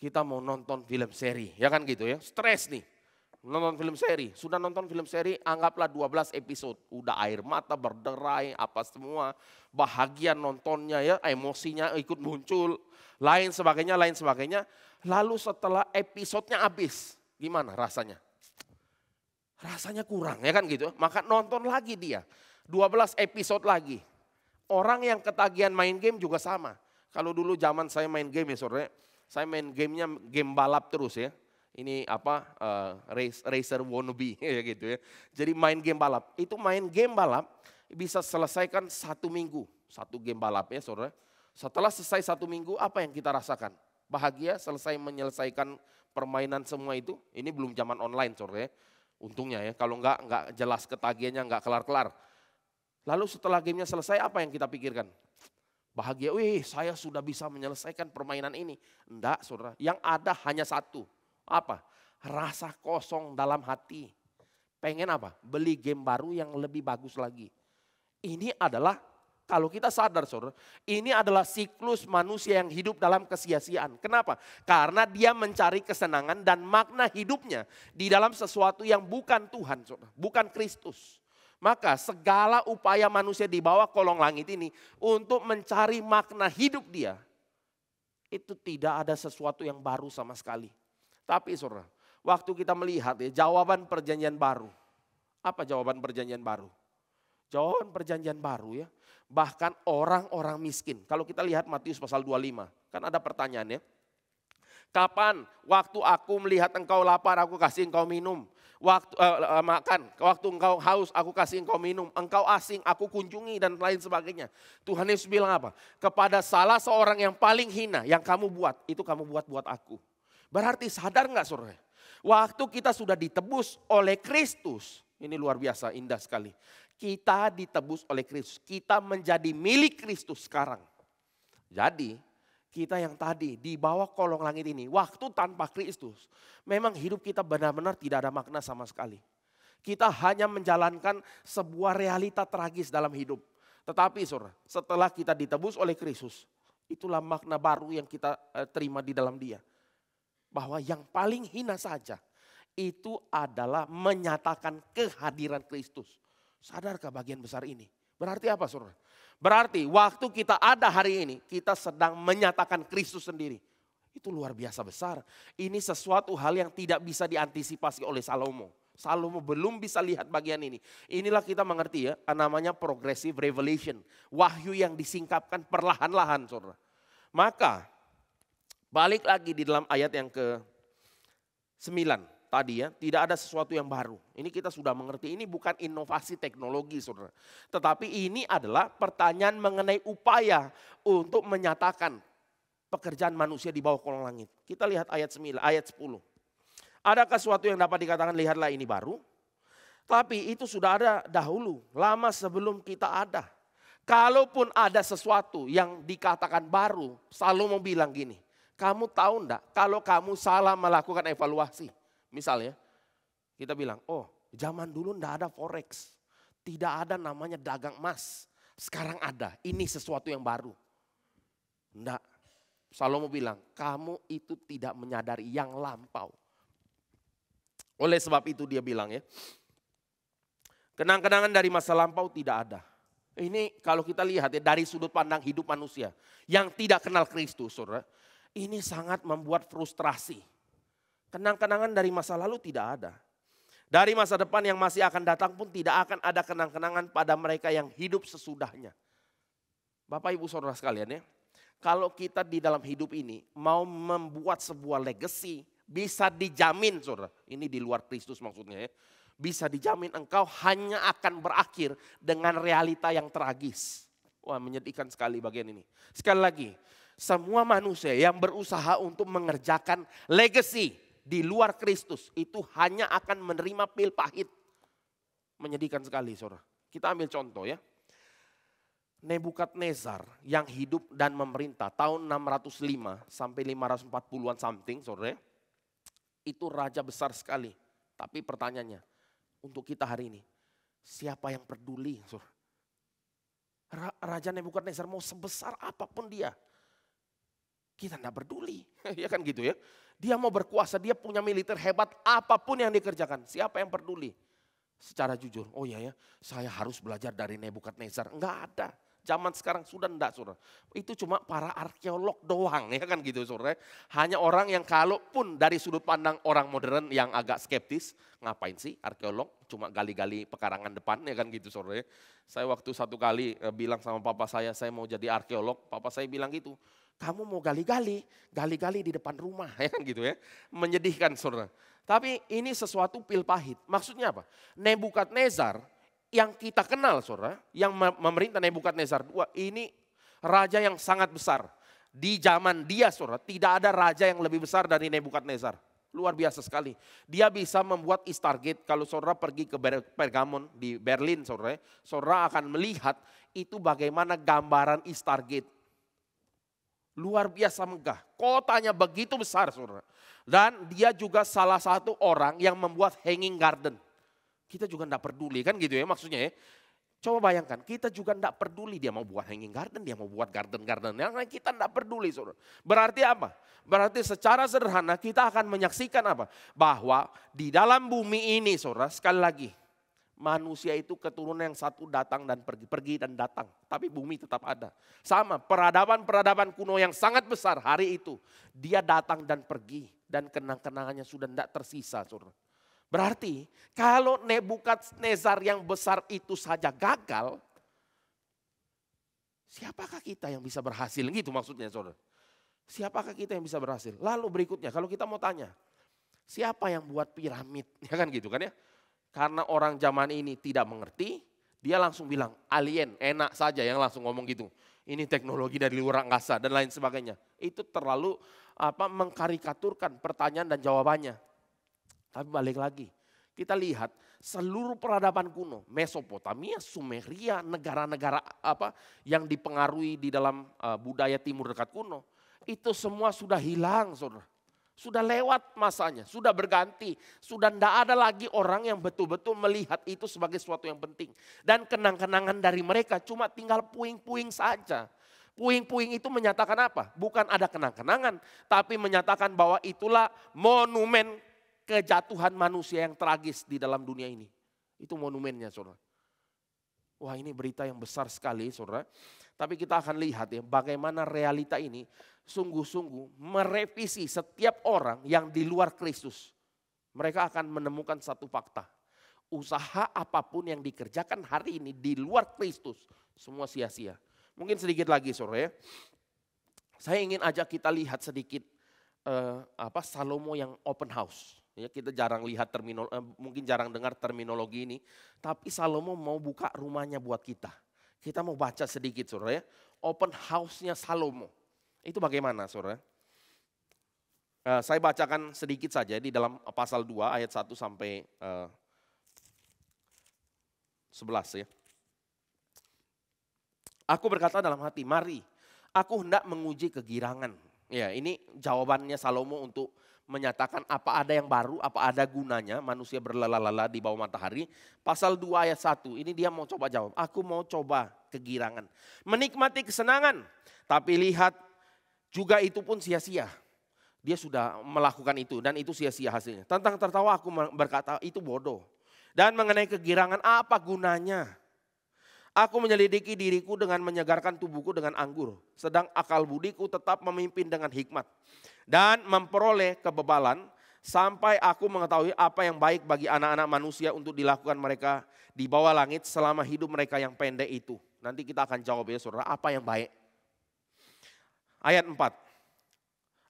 kita mau nonton film seri, ya kan gitu ya. Stres nih nonton film seri, sudah nonton film seri anggaplah 12 episode, udah air mata berderai apa semua, bahagia nontonnya ya, emosinya ikut muncul, lain sebagainya, lain sebagainya. Lalu setelah episodenya habis, gimana rasanya? Rasanya kurang ya kan gitu, maka nonton lagi dia, 12 episode lagi. Orang yang ketagihan main game juga sama. Kalau dulu zaman saya main game ya sore saya main gamenya game balap terus ya ini apa uh, race, racer wannabe ya gitu ya. Jadi main game balap, itu main game balap bisa selesaikan satu minggu, satu game balap ya saudara. Setelah selesai satu minggu apa yang kita rasakan? Bahagia selesai menyelesaikan permainan semua itu, ini belum zaman online saudara ya. Untungnya ya, kalau enggak, enggak jelas ketagihannya, enggak kelar-kelar. Lalu setelah gamenya selesai apa yang kita pikirkan? Bahagia, wih saya sudah bisa menyelesaikan permainan ini. Enggak saudara, yang ada hanya satu, apa? Rasa kosong dalam hati. Pengen apa? Beli game baru yang lebih bagus lagi. Ini adalah kalau kita sadar saudara, ini adalah siklus manusia yang hidup dalam kesia-siaan. Kenapa? Karena dia mencari kesenangan dan makna hidupnya di dalam sesuatu yang bukan Tuhan saudara, bukan Kristus. Maka segala upaya manusia di bawah kolong langit ini untuk mencari makna hidup dia, itu tidak ada sesuatu yang baru sama sekali. Tapi saudara, waktu kita melihat ya jawaban perjanjian baru. Apa jawaban perjanjian baru? Jawaban perjanjian baru ya. Bahkan orang-orang miskin. Kalau kita lihat Matius pasal 25. Kan ada pertanyaannya. Kapan waktu aku melihat engkau lapar aku kasih engkau minum. Waktu uh, makan, waktu engkau haus aku kasih engkau minum. Engkau asing aku kunjungi dan lain sebagainya. Tuhan Yesus bilang apa? Kepada salah seorang yang paling hina yang kamu buat, itu kamu buat buat aku. Berarti sadar nggak saudara? Waktu kita sudah ditebus oleh Kristus, ini luar biasa indah sekali. Kita ditebus oleh Kristus, kita menjadi milik Kristus sekarang. Jadi kita yang tadi di bawah kolong langit ini, waktu tanpa Kristus, memang hidup kita benar-benar tidak ada makna sama sekali. Kita hanya menjalankan sebuah realita tragis dalam hidup. Tetapi saudara, setelah kita ditebus oleh Kristus, itulah makna baru yang kita eh, terima di dalam dia bahwa yang paling hina saja itu adalah menyatakan kehadiran Kristus. Sadarkah bagian besar ini? Berarti apa saudara? Berarti waktu kita ada hari ini, kita sedang menyatakan Kristus sendiri. Itu luar biasa besar. Ini sesuatu hal yang tidak bisa diantisipasi oleh Salomo. Salomo belum bisa lihat bagian ini. Inilah kita mengerti ya, namanya progressive revelation. Wahyu yang disingkapkan perlahan-lahan saudara. Maka Balik lagi di dalam ayat yang ke-9 tadi ya, tidak ada sesuatu yang baru. Ini kita sudah mengerti, ini bukan inovasi teknologi saudara. Tetapi ini adalah pertanyaan mengenai upaya untuk menyatakan pekerjaan manusia di bawah kolong langit. Kita lihat ayat 9, ayat 10. Adakah sesuatu yang dapat dikatakan lihatlah ini baru? Tapi itu sudah ada dahulu, lama sebelum kita ada. Kalaupun ada sesuatu yang dikatakan baru, Salomo bilang gini, kamu tahu enggak kalau kamu salah melakukan evaluasi? Misalnya, kita bilang, oh zaman dulu enggak ada forex. Tidak ada namanya dagang emas. Sekarang ada, ini sesuatu yang baru. Enggak. Salomo bilang, kamu itu tidak menyadari yang lampau. Oleh sebab itu dia bilang ya, kenang-kenangan dari masa lampau tidak ada. Ini kalau kita lihat ya dari sudut pandang hidup manusia yang tidak kenal Kristus, saudara. Ini sangat membuat frustrasi. Kenang-kenangan dari masa lalu tidak ada. Dari masa depan yang masih akan datang pun tidak akan ada kenang-kenangan pada mereka yang hidup sesudahnya. Bapak ibu saudara sekalian ya. Kalau kita di dalam hidup ini mau membuat sebuah legacy bisa dijamin saudara. Ini di luar Kristus maksudnya ya. Bisa dijamin engkau hanya akan berakhir dengan realita yang tragis. Wah menyedihkan sekali bagian ini. Sekali lagi semua manusia yang berusaha untuk mengerjakan legacy di luar Kristus itu hanya akan menerima pil pahit. Menyedihkan sekali saudara. Kita ambil contoh ya. Nebukadnezar yang hidup dan memerintah tahun 605 sampai 540-an something saudara ya, Itu raja besar sekali. Tapi pertanyaannya, untuk kita hari ini, siapa yang peduli? Saudara? Raja Nebukadnezar mau sebesar apapun dia, kita tidak peduli. ya kan gitu ya. Dia mau berkuasa, dia punya militer hebat apapun yang dikerjakan. Siapa yang peduli? Secara jujur, oh iya ya, saya harus belajar dari Nebukadnezar. Enggak ada. Zaman sekarang sudah enggak saudara. Itu cuma para arkeolog doang ya kan gitu saudara. Ya? Hanya orang yang kalaupun dari sudut pandang orang modern yang agak skeptis. Ngapain sih arkeolog cuma gali-gali pekarangan depan ya kan gitu saudara. Ya? Saya waktu satu kali eh, bilang sama papa saya saya mau jadi arkeolog. Papa saya bilang gitu kamu mau gali-gali, gali-gali di depan rumah ya kan gitu ya. Menyedihkan saudara. Tapi ini sesuatu pil pahit. Maksudnya apa? Nebukadnezar yang kita kenal saudara, yang memerintah Nebukadnezar dua, ini raja yang sangat besar. Di zaman dia saudara, tidak ada raja yang lebih besar dari Nebukadnezar. Luar biasa sekali. Dia bisa membuat Stargate. Kalau saudara pergi ke Pergamon di Berlin saudara, saudara akan melihat itu bagaimana gambaran Stargate. Luar biasa megah. Kotanya begitu besar saudara. Dan dia juga salah satu orang yang membuat hanging garden. Kita juga tidak peduli kan gitu ya maksudnya ya. Coba bayangkan, kita juga tidak peduli dia mau buat hanging garden, dia mau buat garden-garden yang lain, kita tidak peduli saudara. Berarti apa? Berarti secara sederhana kita akan menyaksikan apa? Bahwa di dalam bumi ini saudara, sekali lagi, manusia itu keturunan yang satu datang dan pergi, pergi dan datang. Tapi bumi tetap ada. Sama, peradaban-peradaban kuno yang sangat besar hari itu. Dia datang dan pergi dan kenang-kenangannya sudah tidak tersisa. Saudara. Berarti kalau Nebukadnezar yang besar itu saja gagal, siapakah kita yang bisa berhasil? Gitu maksudnya saudara. Siapakah kita yang bisa berhasil? Lalu berikutnya, kalau kita mau tanya, siapa yang buat piramid? Ya kan gitu kan ya. Karena orang zaman ini tidak mengerti, dia langsung bilang alien, enak saja yang langsung ngomong gitu. Ini teknologi dari luar angkasa dan lain sebagainya. Itu terlalu apa mengkarikaturkan pertanyaan dan jawabannya. Tapi balik lagi, kita lihat seluruh peradaban kuno, Mesopotamia, Sumeria, negara-negara apa yang dipengaruhi di dalam eh, budaya timur dekat kuno, itu semua sudah hilang, Saudara. Sudah lewat masanya, sudah berganti. Sudah tidak ada lagi orang yang betul-betul melihat itu sebagai sesuatu yang penting. Dan kenang-kenangan dari mereka cuma tinggal puing-puing saja. Puing-puing itu menyatakan apa? Bukan ada kenang-kenangan, tapi menyatakan bahwa itulah monumen kejatuhan manusia yang tragis di dalam dunia ini. Itu monumennya saudara. Wah ini berita yang besar sekali saudara. Tapi kita akan lihat ya bagaimana realita ini sungguh-sungguh merevisi setiap orang yang di luar Kristus. Mereka akan menemukan satu fakta. Usaha apapun yang dikerjakan hari ini di luar Kristus semua sia-sia. Mungkin sedikit lagi sore, ya. Saya ingin ajak kita lihat sedikit eh, apa Salomo yang open house. Ya, kita jarang lihat terminologi, eh, mungkin jarang dengar terminologi ini. Tapi Salomo mau buka rumahnya buat kita. Kita mau baca sedikit saudara ya. Open house-nya Salomo. Itu bagaimana saudara? Eh, saya bacakan sedikit saja di dalam eh, pasal 2 ayat 1 sampai eh, 11 ya. Aku berkata dalam hati, mari aku hendak menguji kegirangan. Ya, ini jawabannya Salomo untuk menyatakan apa ada yang baru, apa ada gunanya manusia berlala-lala di bawah matahari. Pasal 2 ayat 1, ini dia mau coba jawab. Aku mau coba kegirangan, menikmati kesenangan. Tapi lihat juga itu pun sia-sia. Dia sudah melakukan itu dan itu sia-sia hasilnya. Tentang tertawa aku berkata itu bodoh. Dan mengenai kegirangan apa gunanya? Aku menyelidiki diriku dengan menyegarkan tubuhku dengan anggur. Sedang akal budiku tetap memimpin dengan hikmat dan memperoleh kebebalan sampai aku mengetahui apa yang baik bagi anak-anak manusia untuk dilakukan mereka di bawah langit selama hidup mereka yang pendek itu. Nanti kita akan jawab ya saudara, apa yang baik. Ayat 4.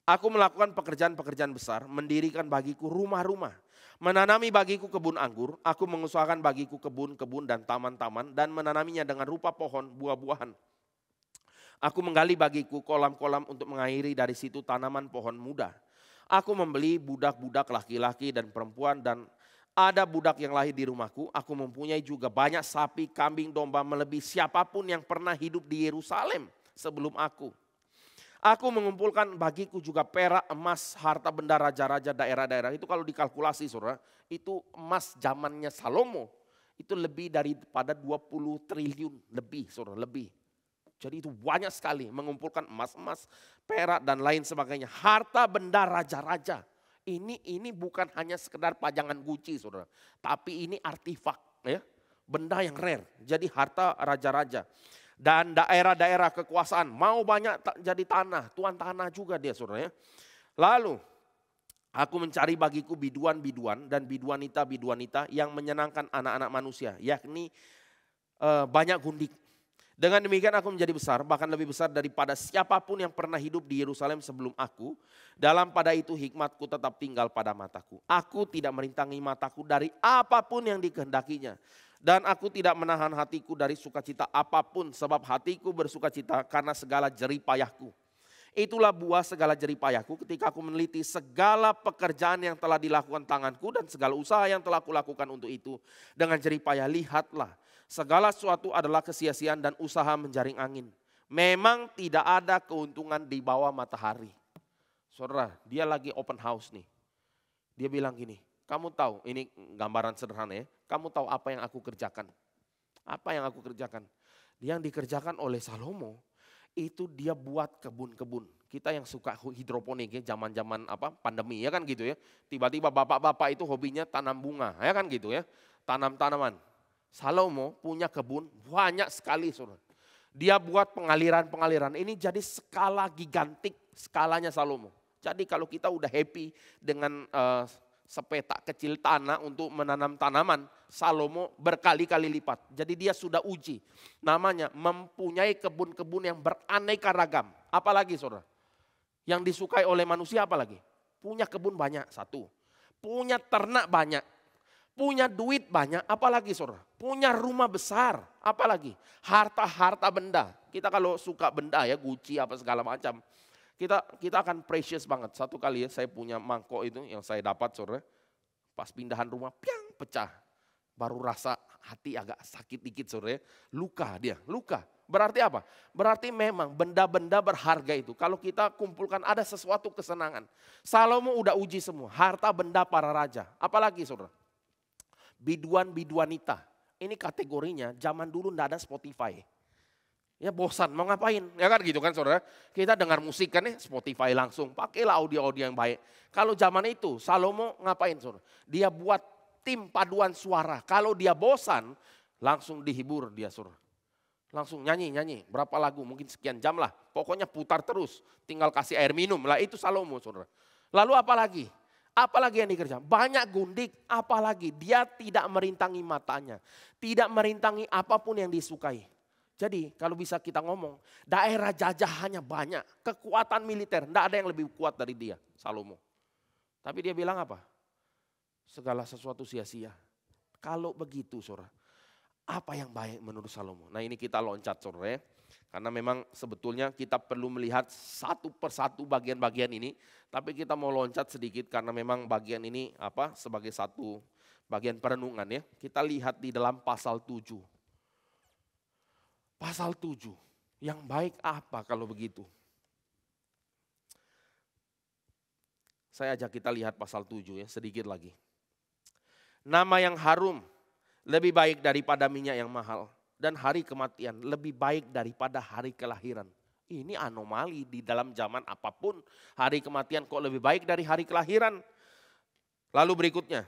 Aku melakukan pekerjaan-pekerjaan besar, mendirikan bagiku rumah-rumah, menanami bagiku kebun anggur, aku mengusahakan bagiku kebun-kebun dan taman-taman, dan menanaminya dengan rupa pohon, buah-buahan Aku menggali bagiku kolam-kolam untuk mengairi dari situ tanaman pohon muda. Aku membeli budak-budak laki-laki dan perempuan dan ada budak yang lahir di rumahku. Aku mempunyai juga banyak sapi, kambing, domba melebihi siapapun yang pernah hidup di Yerusalem sebelum aku. Aku mengumpulkan bagiku juga perak, emas, harta benda raja-raja daerah-daerah. Itu kalau dikalkulasi saudara, itu emas zamannya Salomo. Itu lebih daripada 20 triliun, lebih saudara, lebih. Jadi itu banyak sekali mengumpulkan emas-emas, perak dan lain sebagainya. Harta benda raja-raja. Ini ini bukan hanya sekedar pajangan guci saudara. Tapi ini artifak ya. Benda yang rare. Jadi harta raja-raja. Dan daerah-daerah kekuasaan. Mau banyak jadi tanah. Tuan tanah juga dia saudara ya. Lalu Aku mencari bagiku biduan-biduan dan biduanita-biduanita yang menyenangkan anak-anak manusia, yakni e, banyak gundik. Dengan demikian aku menjadi besar, bahkan lebih besar daripada siapapun yang pernah hidup di Yerusalem sebelum aku. Dalam pada itu hikmatku tetap tinggal pada mataku. Aku tidak merintangi mataku dari apapun yang dikehendakinya. Dan aku tidak menahan hatiku dari sukacita apapun sebab hatiku bersukacita karena segala jeripayahku. Itulah buah segala jeripayahku ketika aku meneliti segala pekerjaan yang telah dilakukan tanganku dan segala usaha yang telah kulakukan untuk itu. Dengan jeripayah lihatlah segala sesuatu adalah kesia-siaan dan usaha menjaring angin. Memang tidak ada keuntungan di bawah matahari. Saudara, dia lagi open house nih. Dia bilang gini, kamu tahu, ini gambaran sederhana ya, kamu tahu apa yang aku kerjakan. Apa yang aku kerjakan? Yang dikerjakan oleh Salomo, itu dia buat kebun-kebun. Kita yang suka hidroponik ya, zaman-zaman apa pandemi ya kan gitu ya. Tiba-tiba bapak-bapak itu hobinya tanam bunga, ya kan gitu ya. Tanam tanaman, Salomo punya kebun banyak sekali saudara. Dia buat pengaliran-pengaliran. Ini jadi skala gigantik skalanya Salomo. Jadi kalau kita udah happy dengan uh, eh, sepetak kecil tanah untuk menanam tanaman, Salomo berkali-kali lipat. Jadi dia sudah uji. Namanya mempunyai kebun-kebun yang beraneka ragam. Apalagi saudara? Yang disukai oleh manusia apalagi? Punya kebun banyak, satu. Punya ternak banyak, punya duit banyak, apalagi saudara, punya rumah besar, apalagi harta-harta benda. Kita kalau suka benda ya, guci apa segala macam, kita kita akan precious banget. Satu kali ya, saya punya mangkok itu yang saya dapat saudara, pas pindahan rumah, piang pecah. Baru rasa hati agak sakit dikit saudara ya, luka dia, luka. Berarti apa? Berarti memang benda-benda berharga itu. Kalau kita kumpulkan ada sesuatu kesenangan. Salomo udah uji semua, harta benda para raja. Apalagi saudara? biduan-biduanita. Ini kategorinya zaman dulu ndak ada Spotify. Ya bosan, mau ngapain? Ya kan gitu kan saudara. Kita dengar musik kan ya, Spotify langsung. Pakailah audio-audio yang baik. Kalau zaman itu, Salomo ngapain saudara? Dia buat tim paduan suara. Kalau dia bosan, langsung dihibur dia saudara. Langsung nyanyi-nyanyi, berapa lagu, mungkin sekian jam lah. Pokoknya putar terus, tinggal kasih air minum. Lah itu Salomo saudara. Lalu apa lagi? Apalagi yang dikerjakan? Banyak gundik, apalagi dia tidak merintangi matanya. Tidak merintangi apapun yang disukai. Jadi kalau bisa kita ngomong, daerah jajahannya banyak. Kekuatan militer, tidak ada yang lebih kuat dari dia, Salomo. Tapi dia bilang apa? Segala sesuatu sia-sia. Kalau begitu saudara, apa yang baik menurut Salomo? Nah ini kita loncat saudara ya. Karena memang sebetulnya kita perlu melihat satu persatu bagian-bagian ini, tapi kita mau loncat sedikit karena memang bagian ini apa sebagai satu bagian perenungan ya. Kita lihat di dalam pasal 7. Pasal 7. Yang baik apa kalau begitu? Saya ajak kita lihat pasal 7 ya, sedikit lagi. Nama yang harum lebih baik daripada minyak yang mahal dan hari kematian lebih baik daripada hari kelahiran. Ini anomali di dalam zaman apapun. Hari kematian kok lebih baik dari hari kelahiran. Lalu berikutnya,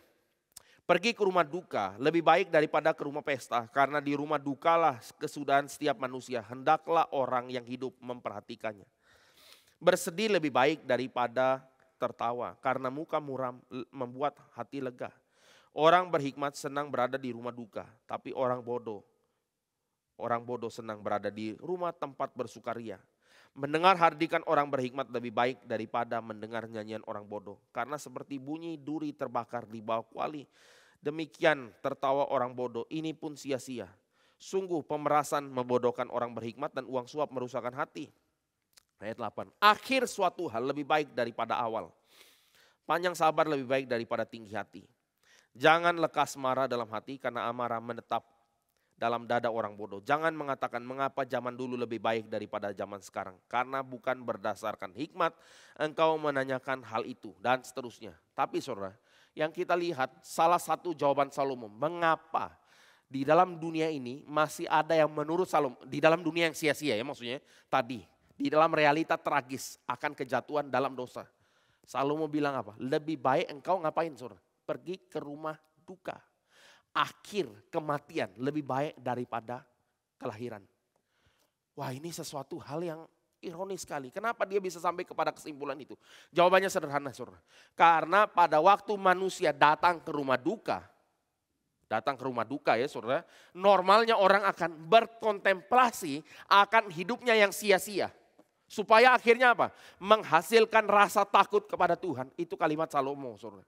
pergi ke rumah duka lebih baik daripada ke rumah pesta karena di rumah dukalah kesudahan setiap manusia hendaklah orang yang hidup memperhatikannya bersedih lebih baik daripada tertawa karena muka muram membuat hati lega orang berhikmat senang berada di rumah duka tapi orang bodoh Orang bodoh senang berada di rumah tempat bersukaria. Mendengar hardikan orang berhikmat lebih baik daripada mendengar nyanyian orang bodoh. Karena seperti bunyi duri terbakar di bawah kuali. Demikian tertawa orang bodoh, ini pun sia-sia. Sungguh pemerasan membodohkan orang berhikmat dan uang suap merusakkan hati. Ayat 8. Akhir suatu hal lebih baik daripada awal. Panjang sabar lebih baik daripada tinggi hati. Jangan lekas marah dalam hati karena amarah menetap dalam dada orang bodoh. Jangan mengatakan mengapa zaman dulu lebih baik daripada zaman sekarang. Karena bukan berdasarkan hikmat engkau menanyakan hal itu dan seterusnya. Tapi saudara, yang kita lihat salah satu jawaban Salomo. Mengapa di dalam dunia ini masih ada yang menurut Salomo, di dalam dunia yang sia-sia ya maksudnya tadi. Di dalam realita tragis akan kejatuhan dalam dosa. Salomo bilang apa? Lebih baik engkau ngapain saudara? Pergi ke rumah duka akhir kematian lebih baik daripada kelahiran. Wah ini sesuatu hal yang ironis sekali. Kenapa dia bisa sampai kepada kesimpulan itu? Jawabannya sederhana surah. Karena pada waktu manusia datang ke rumah duka, datang ke rumah duka ya surah. normalnya orang akan berkontemplasi akan hidupnya yang sia-sia. Supaya akhirnya apa? Menghasilkan rasa takut kepada Tuhan. Itu kalimat Salomo surah.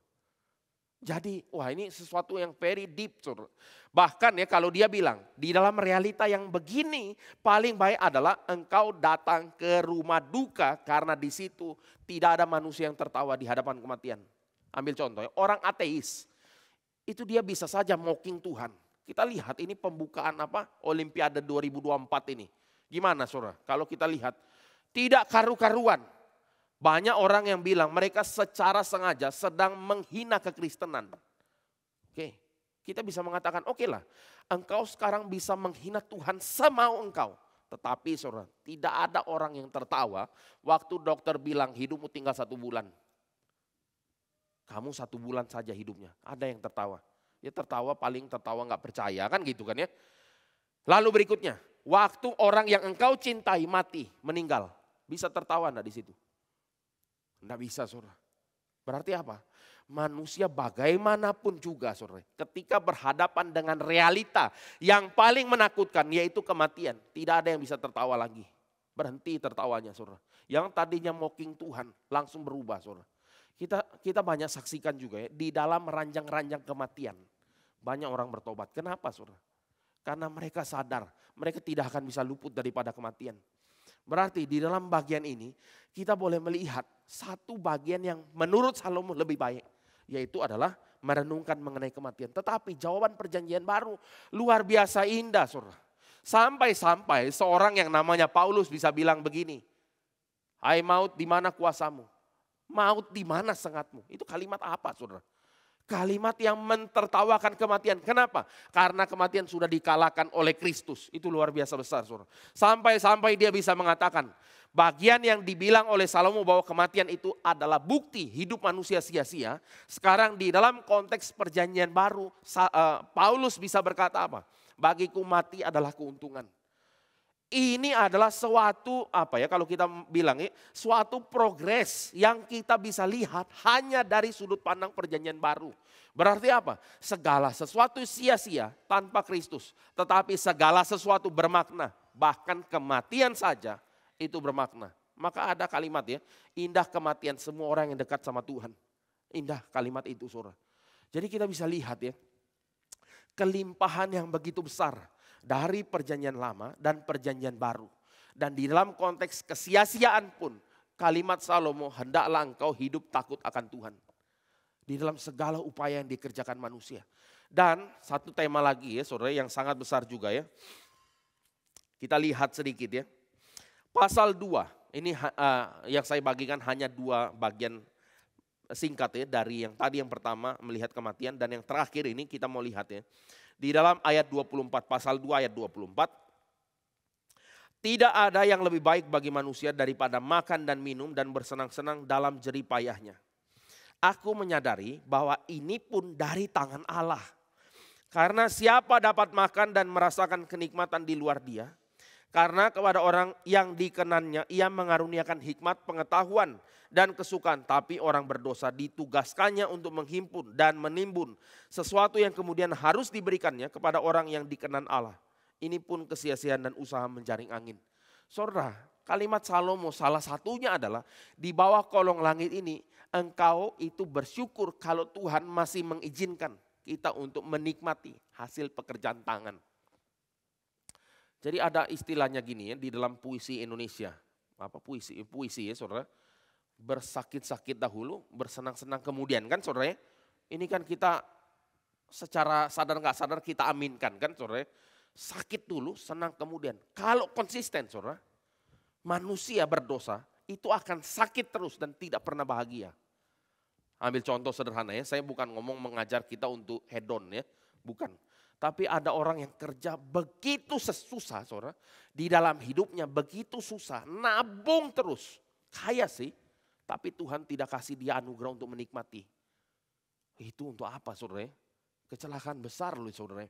Jadi, wah ini sesuatu yang very deep. sur. Bahkan ya kalau dia bilang, di dalam realita yang begini, paling baik adalah engkau datang ke rumah duka karena di situ tidak ada manusia yang tertawa di hadapan kematian. Ambil contoh, ya, orang ateis, itu dia bisa saja mocking Tuhan. Kita lihat ini pembukaan apa Olimpiade 2024 ini. Gimana saudara? Kalau kita lihat, tidak karu-karuan banyak orang yang bilang mereka secara sengaja sedang menghina kekristenan. Oke, kita bisa mengatakan oke lah, engkau sekarang bisa menghina Tuhan semau engkau. Tetapi saudara, tidak ada orang yang tertawa waktu dokter bilang hidupmu tinggal satu bulan. Kamu satu bulan saja hidupnya, ada yang tertawa. Ya tertawa paling tertawa nggak percaya kan gitu kan ya. Lalu berikutnya, waktu orang yang engkau cintai mati, meninggal. Bisa tertawa enggak di situ? Tidak bisa saudara. Berarti apa? Manusia bagaimanapun juga saudara. Ketika berhadapan dengan realita yang paling menakutkan yaitu kematian. Tidak ada yang bisa tertawa lagi. Berhenti tertawanya saudara. Yang tadinya mocking Tuhan langsung berubah saudara. Kita kita banyak saksikan juga ya di dalam ranjang-ranjang kematian. Banyak orang bertobat. Kenapa saudara? Karena mereka sadar mereka tidak akan bisa luput daripada kematian. Berarti di dalam bagian ini kita boleh melihat satu bagian yang menurut Salomo lebih baik. Yaitu adalah merenungkan mengenai kematian. Tetapi jawaban perjanjian baru luar biasa indah surah. Sampai-sampai seorang yang namanya Paulus bisa bilang begini. Hai maut di mana kuasamu? Maut di mana sengatmu? Itu kalimat apa saudara? Kalimat yang mentertawakan kematian. Kenapa? Karena kematian sudah dikalahkan oleh Kristus. Itu luar biasa besar. Saudara. Sampai-sampai dia bisa mengatakan, bagian yang dibilang oleh Salomo bahwa kematian itu adalah bukti hidup manusia sia-sia. Sekarang di dalam konteks perjanjian baru, eh, Paulus bisa berkata apa? Bagiku mati adalah keuntungan. Ini adalah suatu apa ya kalau kita bilang suatu progres yang kita bisa lihat hanya dari sudut pandang perjanjian baru. Berarti apa? Segala sesuatu sia-sia tanpa Kristus, tetapi segala sesuatu bermakna, bahkan kematian saja itu bermakna. Maka ada kalimat ya, indah kematian semua orang yang dekat sama Tuhan. Indah kalimat itu surah. Jadi kita bisa lihat ya, kelimpahan yang begitu besar dari perjanjian lama dan perjanjian baru. Dan di dalam konteks kesia-siaan pun kalimat Salomo hendaklah engkau hidup takut akan Tuhan. Di dalam segala upaya yang dikerjakan manusia. Dan satu tema lagi ya saudara yang sangat besar juga ya. Kita lihat sedikit ya. Pasal 2, ini eh, yang saya bagikan hanya dua bagian singkat ya dari yang tadi yang pertama melihat kematian dan yang terakhir ini kita mau lihat ya. Di dalam ayat 24, pasal 2 ayat 24. Tidak ada yang lebih baik bagi manusia daripada makan dan minum dan bersenang-senang dalam jerih payahnya Aku menyadari bahwa ini pun dari tangan Allah. Karena siapa dapat makan dan merasakan kenikmatan di luar dia, karena kepada orang yang dikenannya ia mengaruniakan hikmat pengetahuan dan kesukaan. Tapi orang berdosa ditugaskannya untuk menghimpun dan menimbun sesuatu yang kemudian harus diberikannya kepada orang yang dikenan Allah. Ini pun kesia-siaan dan usaha menjaring angin. Sora, kalimat Salomo salah satunya adalah di bawah kolong langit ini engkau itu bersyukur kalau Tuhan masih mengizinkan kita untuk menikmati hasil pekerjaan tangan. Jadi ada istilahnya gini ya di dalam puisi Indonesia. Apa puisi? Puisi ya saudara. Bersakit-sakit dahulu, bersenang-senang kemudian kan saudara ya. Ini kan kita secara sadar nggak sadar kita aminkan kan saudara ya. Sakit dulu, senang kemudian. Kalau konsisten saudara, manusia berdosa itu akan sakit terus dan tidak pernah bahagia. Ambil contoh sederhana ya, saya bukan ngomong mengajar kita untuk hedon ya, bukan. Tapi ada orang yang kerja begitu sesusah, saudara. Di dalam hidupnya begitu susah. Nabung terus. Kaya sih. Tapi Tuhan tidak kasih dia anugerah untuk menikmati. Itu untuk apa saudara? Kecelakaan besar loh saudara.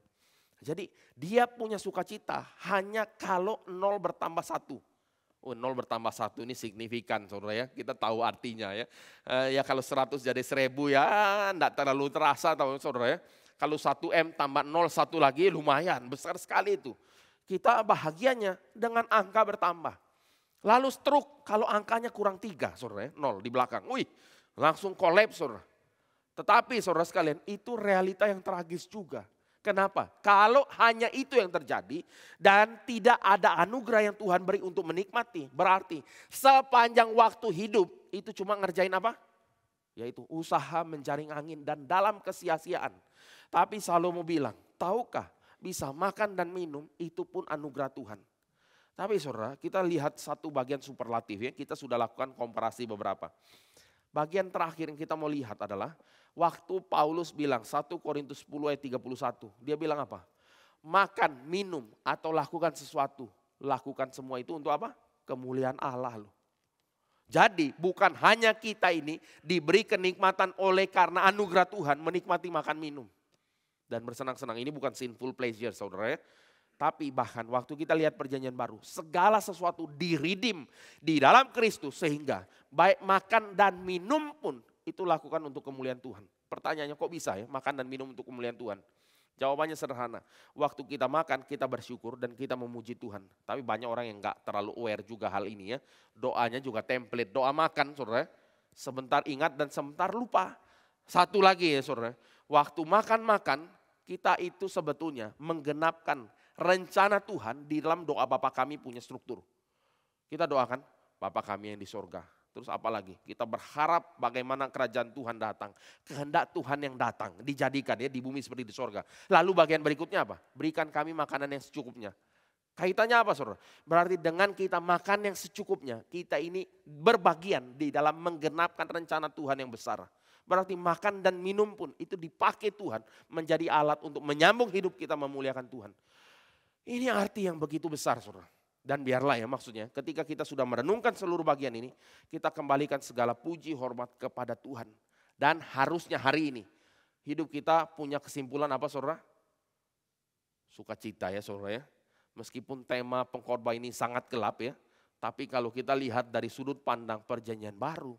Jadi dia punya sukacita hanya kalau nol bertambah satu. Oh, nol bertambah satu ini signifikan saudara ya. Kita tahu artinya ya. E, ya kalau seratus jadi seribu ya enggak terlalu terasa tahu saudara ya. Kalau satu m tambah nol satu lagi lumayan, besar sekali itu. Kita bahagianya dengan angka bertambah. Lalu stroke kalau angkanya kurang tiga, saudara, ya, nol di belakang. Wih, langsung kolaps, saudara. Tetapi saudara sekalian, itu realita yang tragis juga. Kenapa? Kalau hanya itu yang terjadi dan tidak ada anugerah yang Tuhan beri untuk menikmati, berarti sepanjang waktu hidup itu cuma ngerjain apa? Yaitu usaha menjaring angin dan dalam kesia tapi Salomo bilang, tahukah bisa makan dan minum itu pun anugerah Tuhan. Tapi saudara, kita lihat satu bagian superlatif ya, kita sudah lakukan komparasi beberapa. Bagian terakhir yang kita mau lihat adalah waktu Paulus bilang 1 Korintus 10 ayat 31. Dia bilang apa? Makan, minum atau lakukan sesuatu. Lakukan semua itu untuk apa? Kemuliaan Allah loh. Jadi bukan hanya kita ini diberi kenikmatan oleh karena anugerah Tuhan menikmati makan minum dan bersenang-senang. Ini bukan sinful pleasure saudara ya. Tapi bahkan waktu kita lihat perjanjian baru, segala sesuatu diridim di dalam Kristus sehingga baik makan dan minum pun itu lakukan untuk kemuliaan Tuhan. Pertanyaannya kok bisa ya makan dan minum untuk kemuliaan Tuhan? Jawabannya sederhana, waktu kita makan kita bersyukur dan kita memuji Tuhan. Tapi banyak orang yang gak terlalu aware juga hal ini ya. Doanya juga template, doa makan saudara. Ya. Sebentar ingat dan sebentar lupa. Satu lagi ya saudara, ya. waktu makan-makan kita itu sebetulnya menggenapkan rencana Tuhan di dalam doa Bapa kami punya struktur. Kita doakan, Bapa kami yang di sorga. Terus apa lagi? Kita berharap bagaimana kerajaan Tuhan datang. Kehendak Tuhan yang datang, dijadikan ya di bumi seperti di sorga. Lalu bagian berikutnya apa? Berikan kami makanan yang secukupnya. Kaitannya apa saudara? Berarti dengan kita makan yang secukupnya, kita ini berbagian di dalam menggenapkan rencana Tuhan yang besar. Berarti makan dan minum pun itu dipakai Tuhan menjadi alat untuk menyambung hidup kita memuliakan Tuhan. Ini arti yang begitu besar saudara. Dan biarlah ya maksudnya ketika kita sudah merenungkan seluruh bagian ini. Kita kembalikan segala puji hormat kepada Tuhan. Dan harusnya hari ini hidup kita punya kesimpulan apa saudara? Sukacita ya saudara ya. Meskipun tema pengkhotbah ini sangat gelap ya. Tapi kalau kita lihat dari sudut pandang perjanjian baru,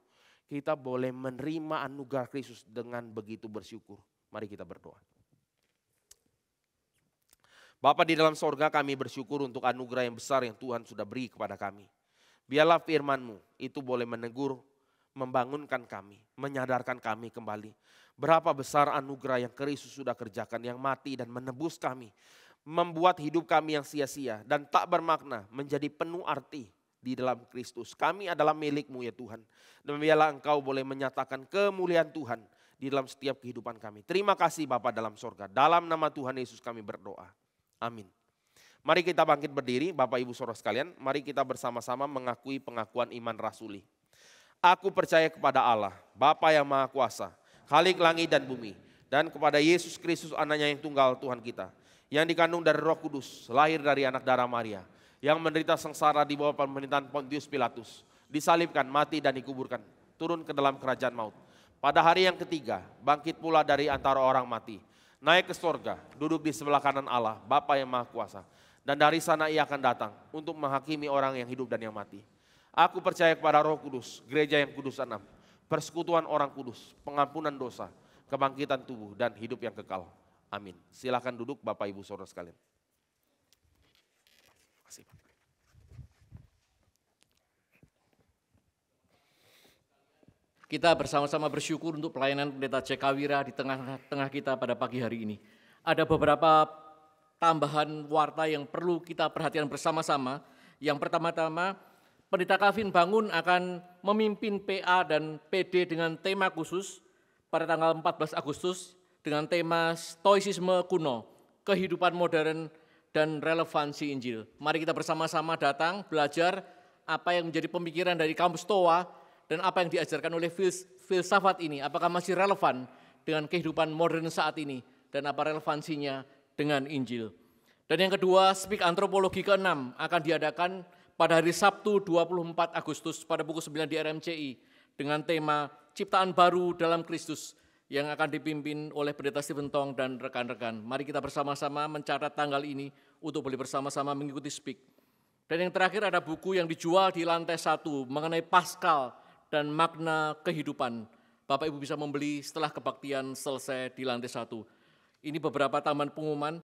kita boleh menerima anugerah Kristus dengan begitu bersyukur. Mari kita berdoa. Bapa di dalam sorga kami bersyukur untuk anugerah yang besar yang Tuhan sudah beri kepada kami. Biarlah firmanmu itu boleh menegur, membangunkan kami, menyadarkan kami kembali. Berapa besar anugerah yang Kristus sudah kerjakan, yang mati dan menebus kami. Membuat hidup kami yang sia-sia dan tak bermakna menjadi penuh arti di dalam Kristus. Kami adalah milikmu ya Tuhan. Dan biarlah engkau boleh menyatakan kemuliaan Tuhan di dalam setiap kehidupan kami. Terima kasih Bapa dalam sorga. Dalam nama Tuhan Yesus kami berdoa. Amin. Mari kita bangkit berdiri Bapak Ibu Saudara sekalian. Mari kita bersama-sama mengakui pengakuan iman rasuli. Aku percaya kepada Allah, Bapa yang Maha Kuasa, Khalik langit dan bumi, dan kepada Yesus Kristus anaknya yang tunggal Tuhan kita, yang dikandung dari roh kudus, lahir dari anak darah Maria, yang menderita sengsara di bawah pemerintahan Pontius Pilatus, disalibkan, mati dan dikuburkan, turun ke dalam kerajaan maut. Pada hari yang ketiga, bangkit pula dari antara orang mati, naik ke sorga, duduk di sebelah kanan Allah, Bapa yang Maha Kuasa. Dan dari sana ia akan datang untuk menghakimi orang yang hidup dan yang mati. Aku percaya kepada roh kudus, gereja yang kudus enam, persekutuan orang kudus, pengampunan dosa, kebangkitan tubuh, dan hidup yang kekal. Amin. Silakan duduk Bapak Ibu Saudara sekalian. Kita bersama-sama bersyukur untuk pelayanan pendeta Cekawira di tengah-tengah kita pada pagi hari ini. Ada beberapa tambahan warta yang perlu kita perhatikan bersama-sama. Yang pertama-tama, Pendeta Kavin Bangun akan memimpin PA dan PD dengan tema khusus pada tanggal 14 Agustus dengan tema Stoicisme Kuno, Kehidupan Modern dan relevansi Injil. Mari kita bersama-sama datang belajar apa yang menjadi pemikiran dari kaum Stoa dan apa yang diajarkan oleh fils filsafat ini. Apakah masih relevan dengan kehidupan modern saat ini dan apa relevansinya dengan Injil. Dan yang kedua, Speak Antropologi ke-6 akan diadakan pada hari Sabtu 24 Agustus pada pukul 9 di RMCI dengan tema Ciptaan Baru dalam Kristus yang akan dipimpin oleh Pendeta Stephen Tong dan rekan-rekan. Mari kita bersama-sama mencatat tanggal ini untuk boleh bersama-sama mengikuti speak. Dan yang terakhir ada buku yang dijual di lantai satu mengenai Pascal dan makna kehidupan. Bapak Ibu bisa membeli setelah kebaktian selesai di lantai satu. Ini beberapa taman pengumuman.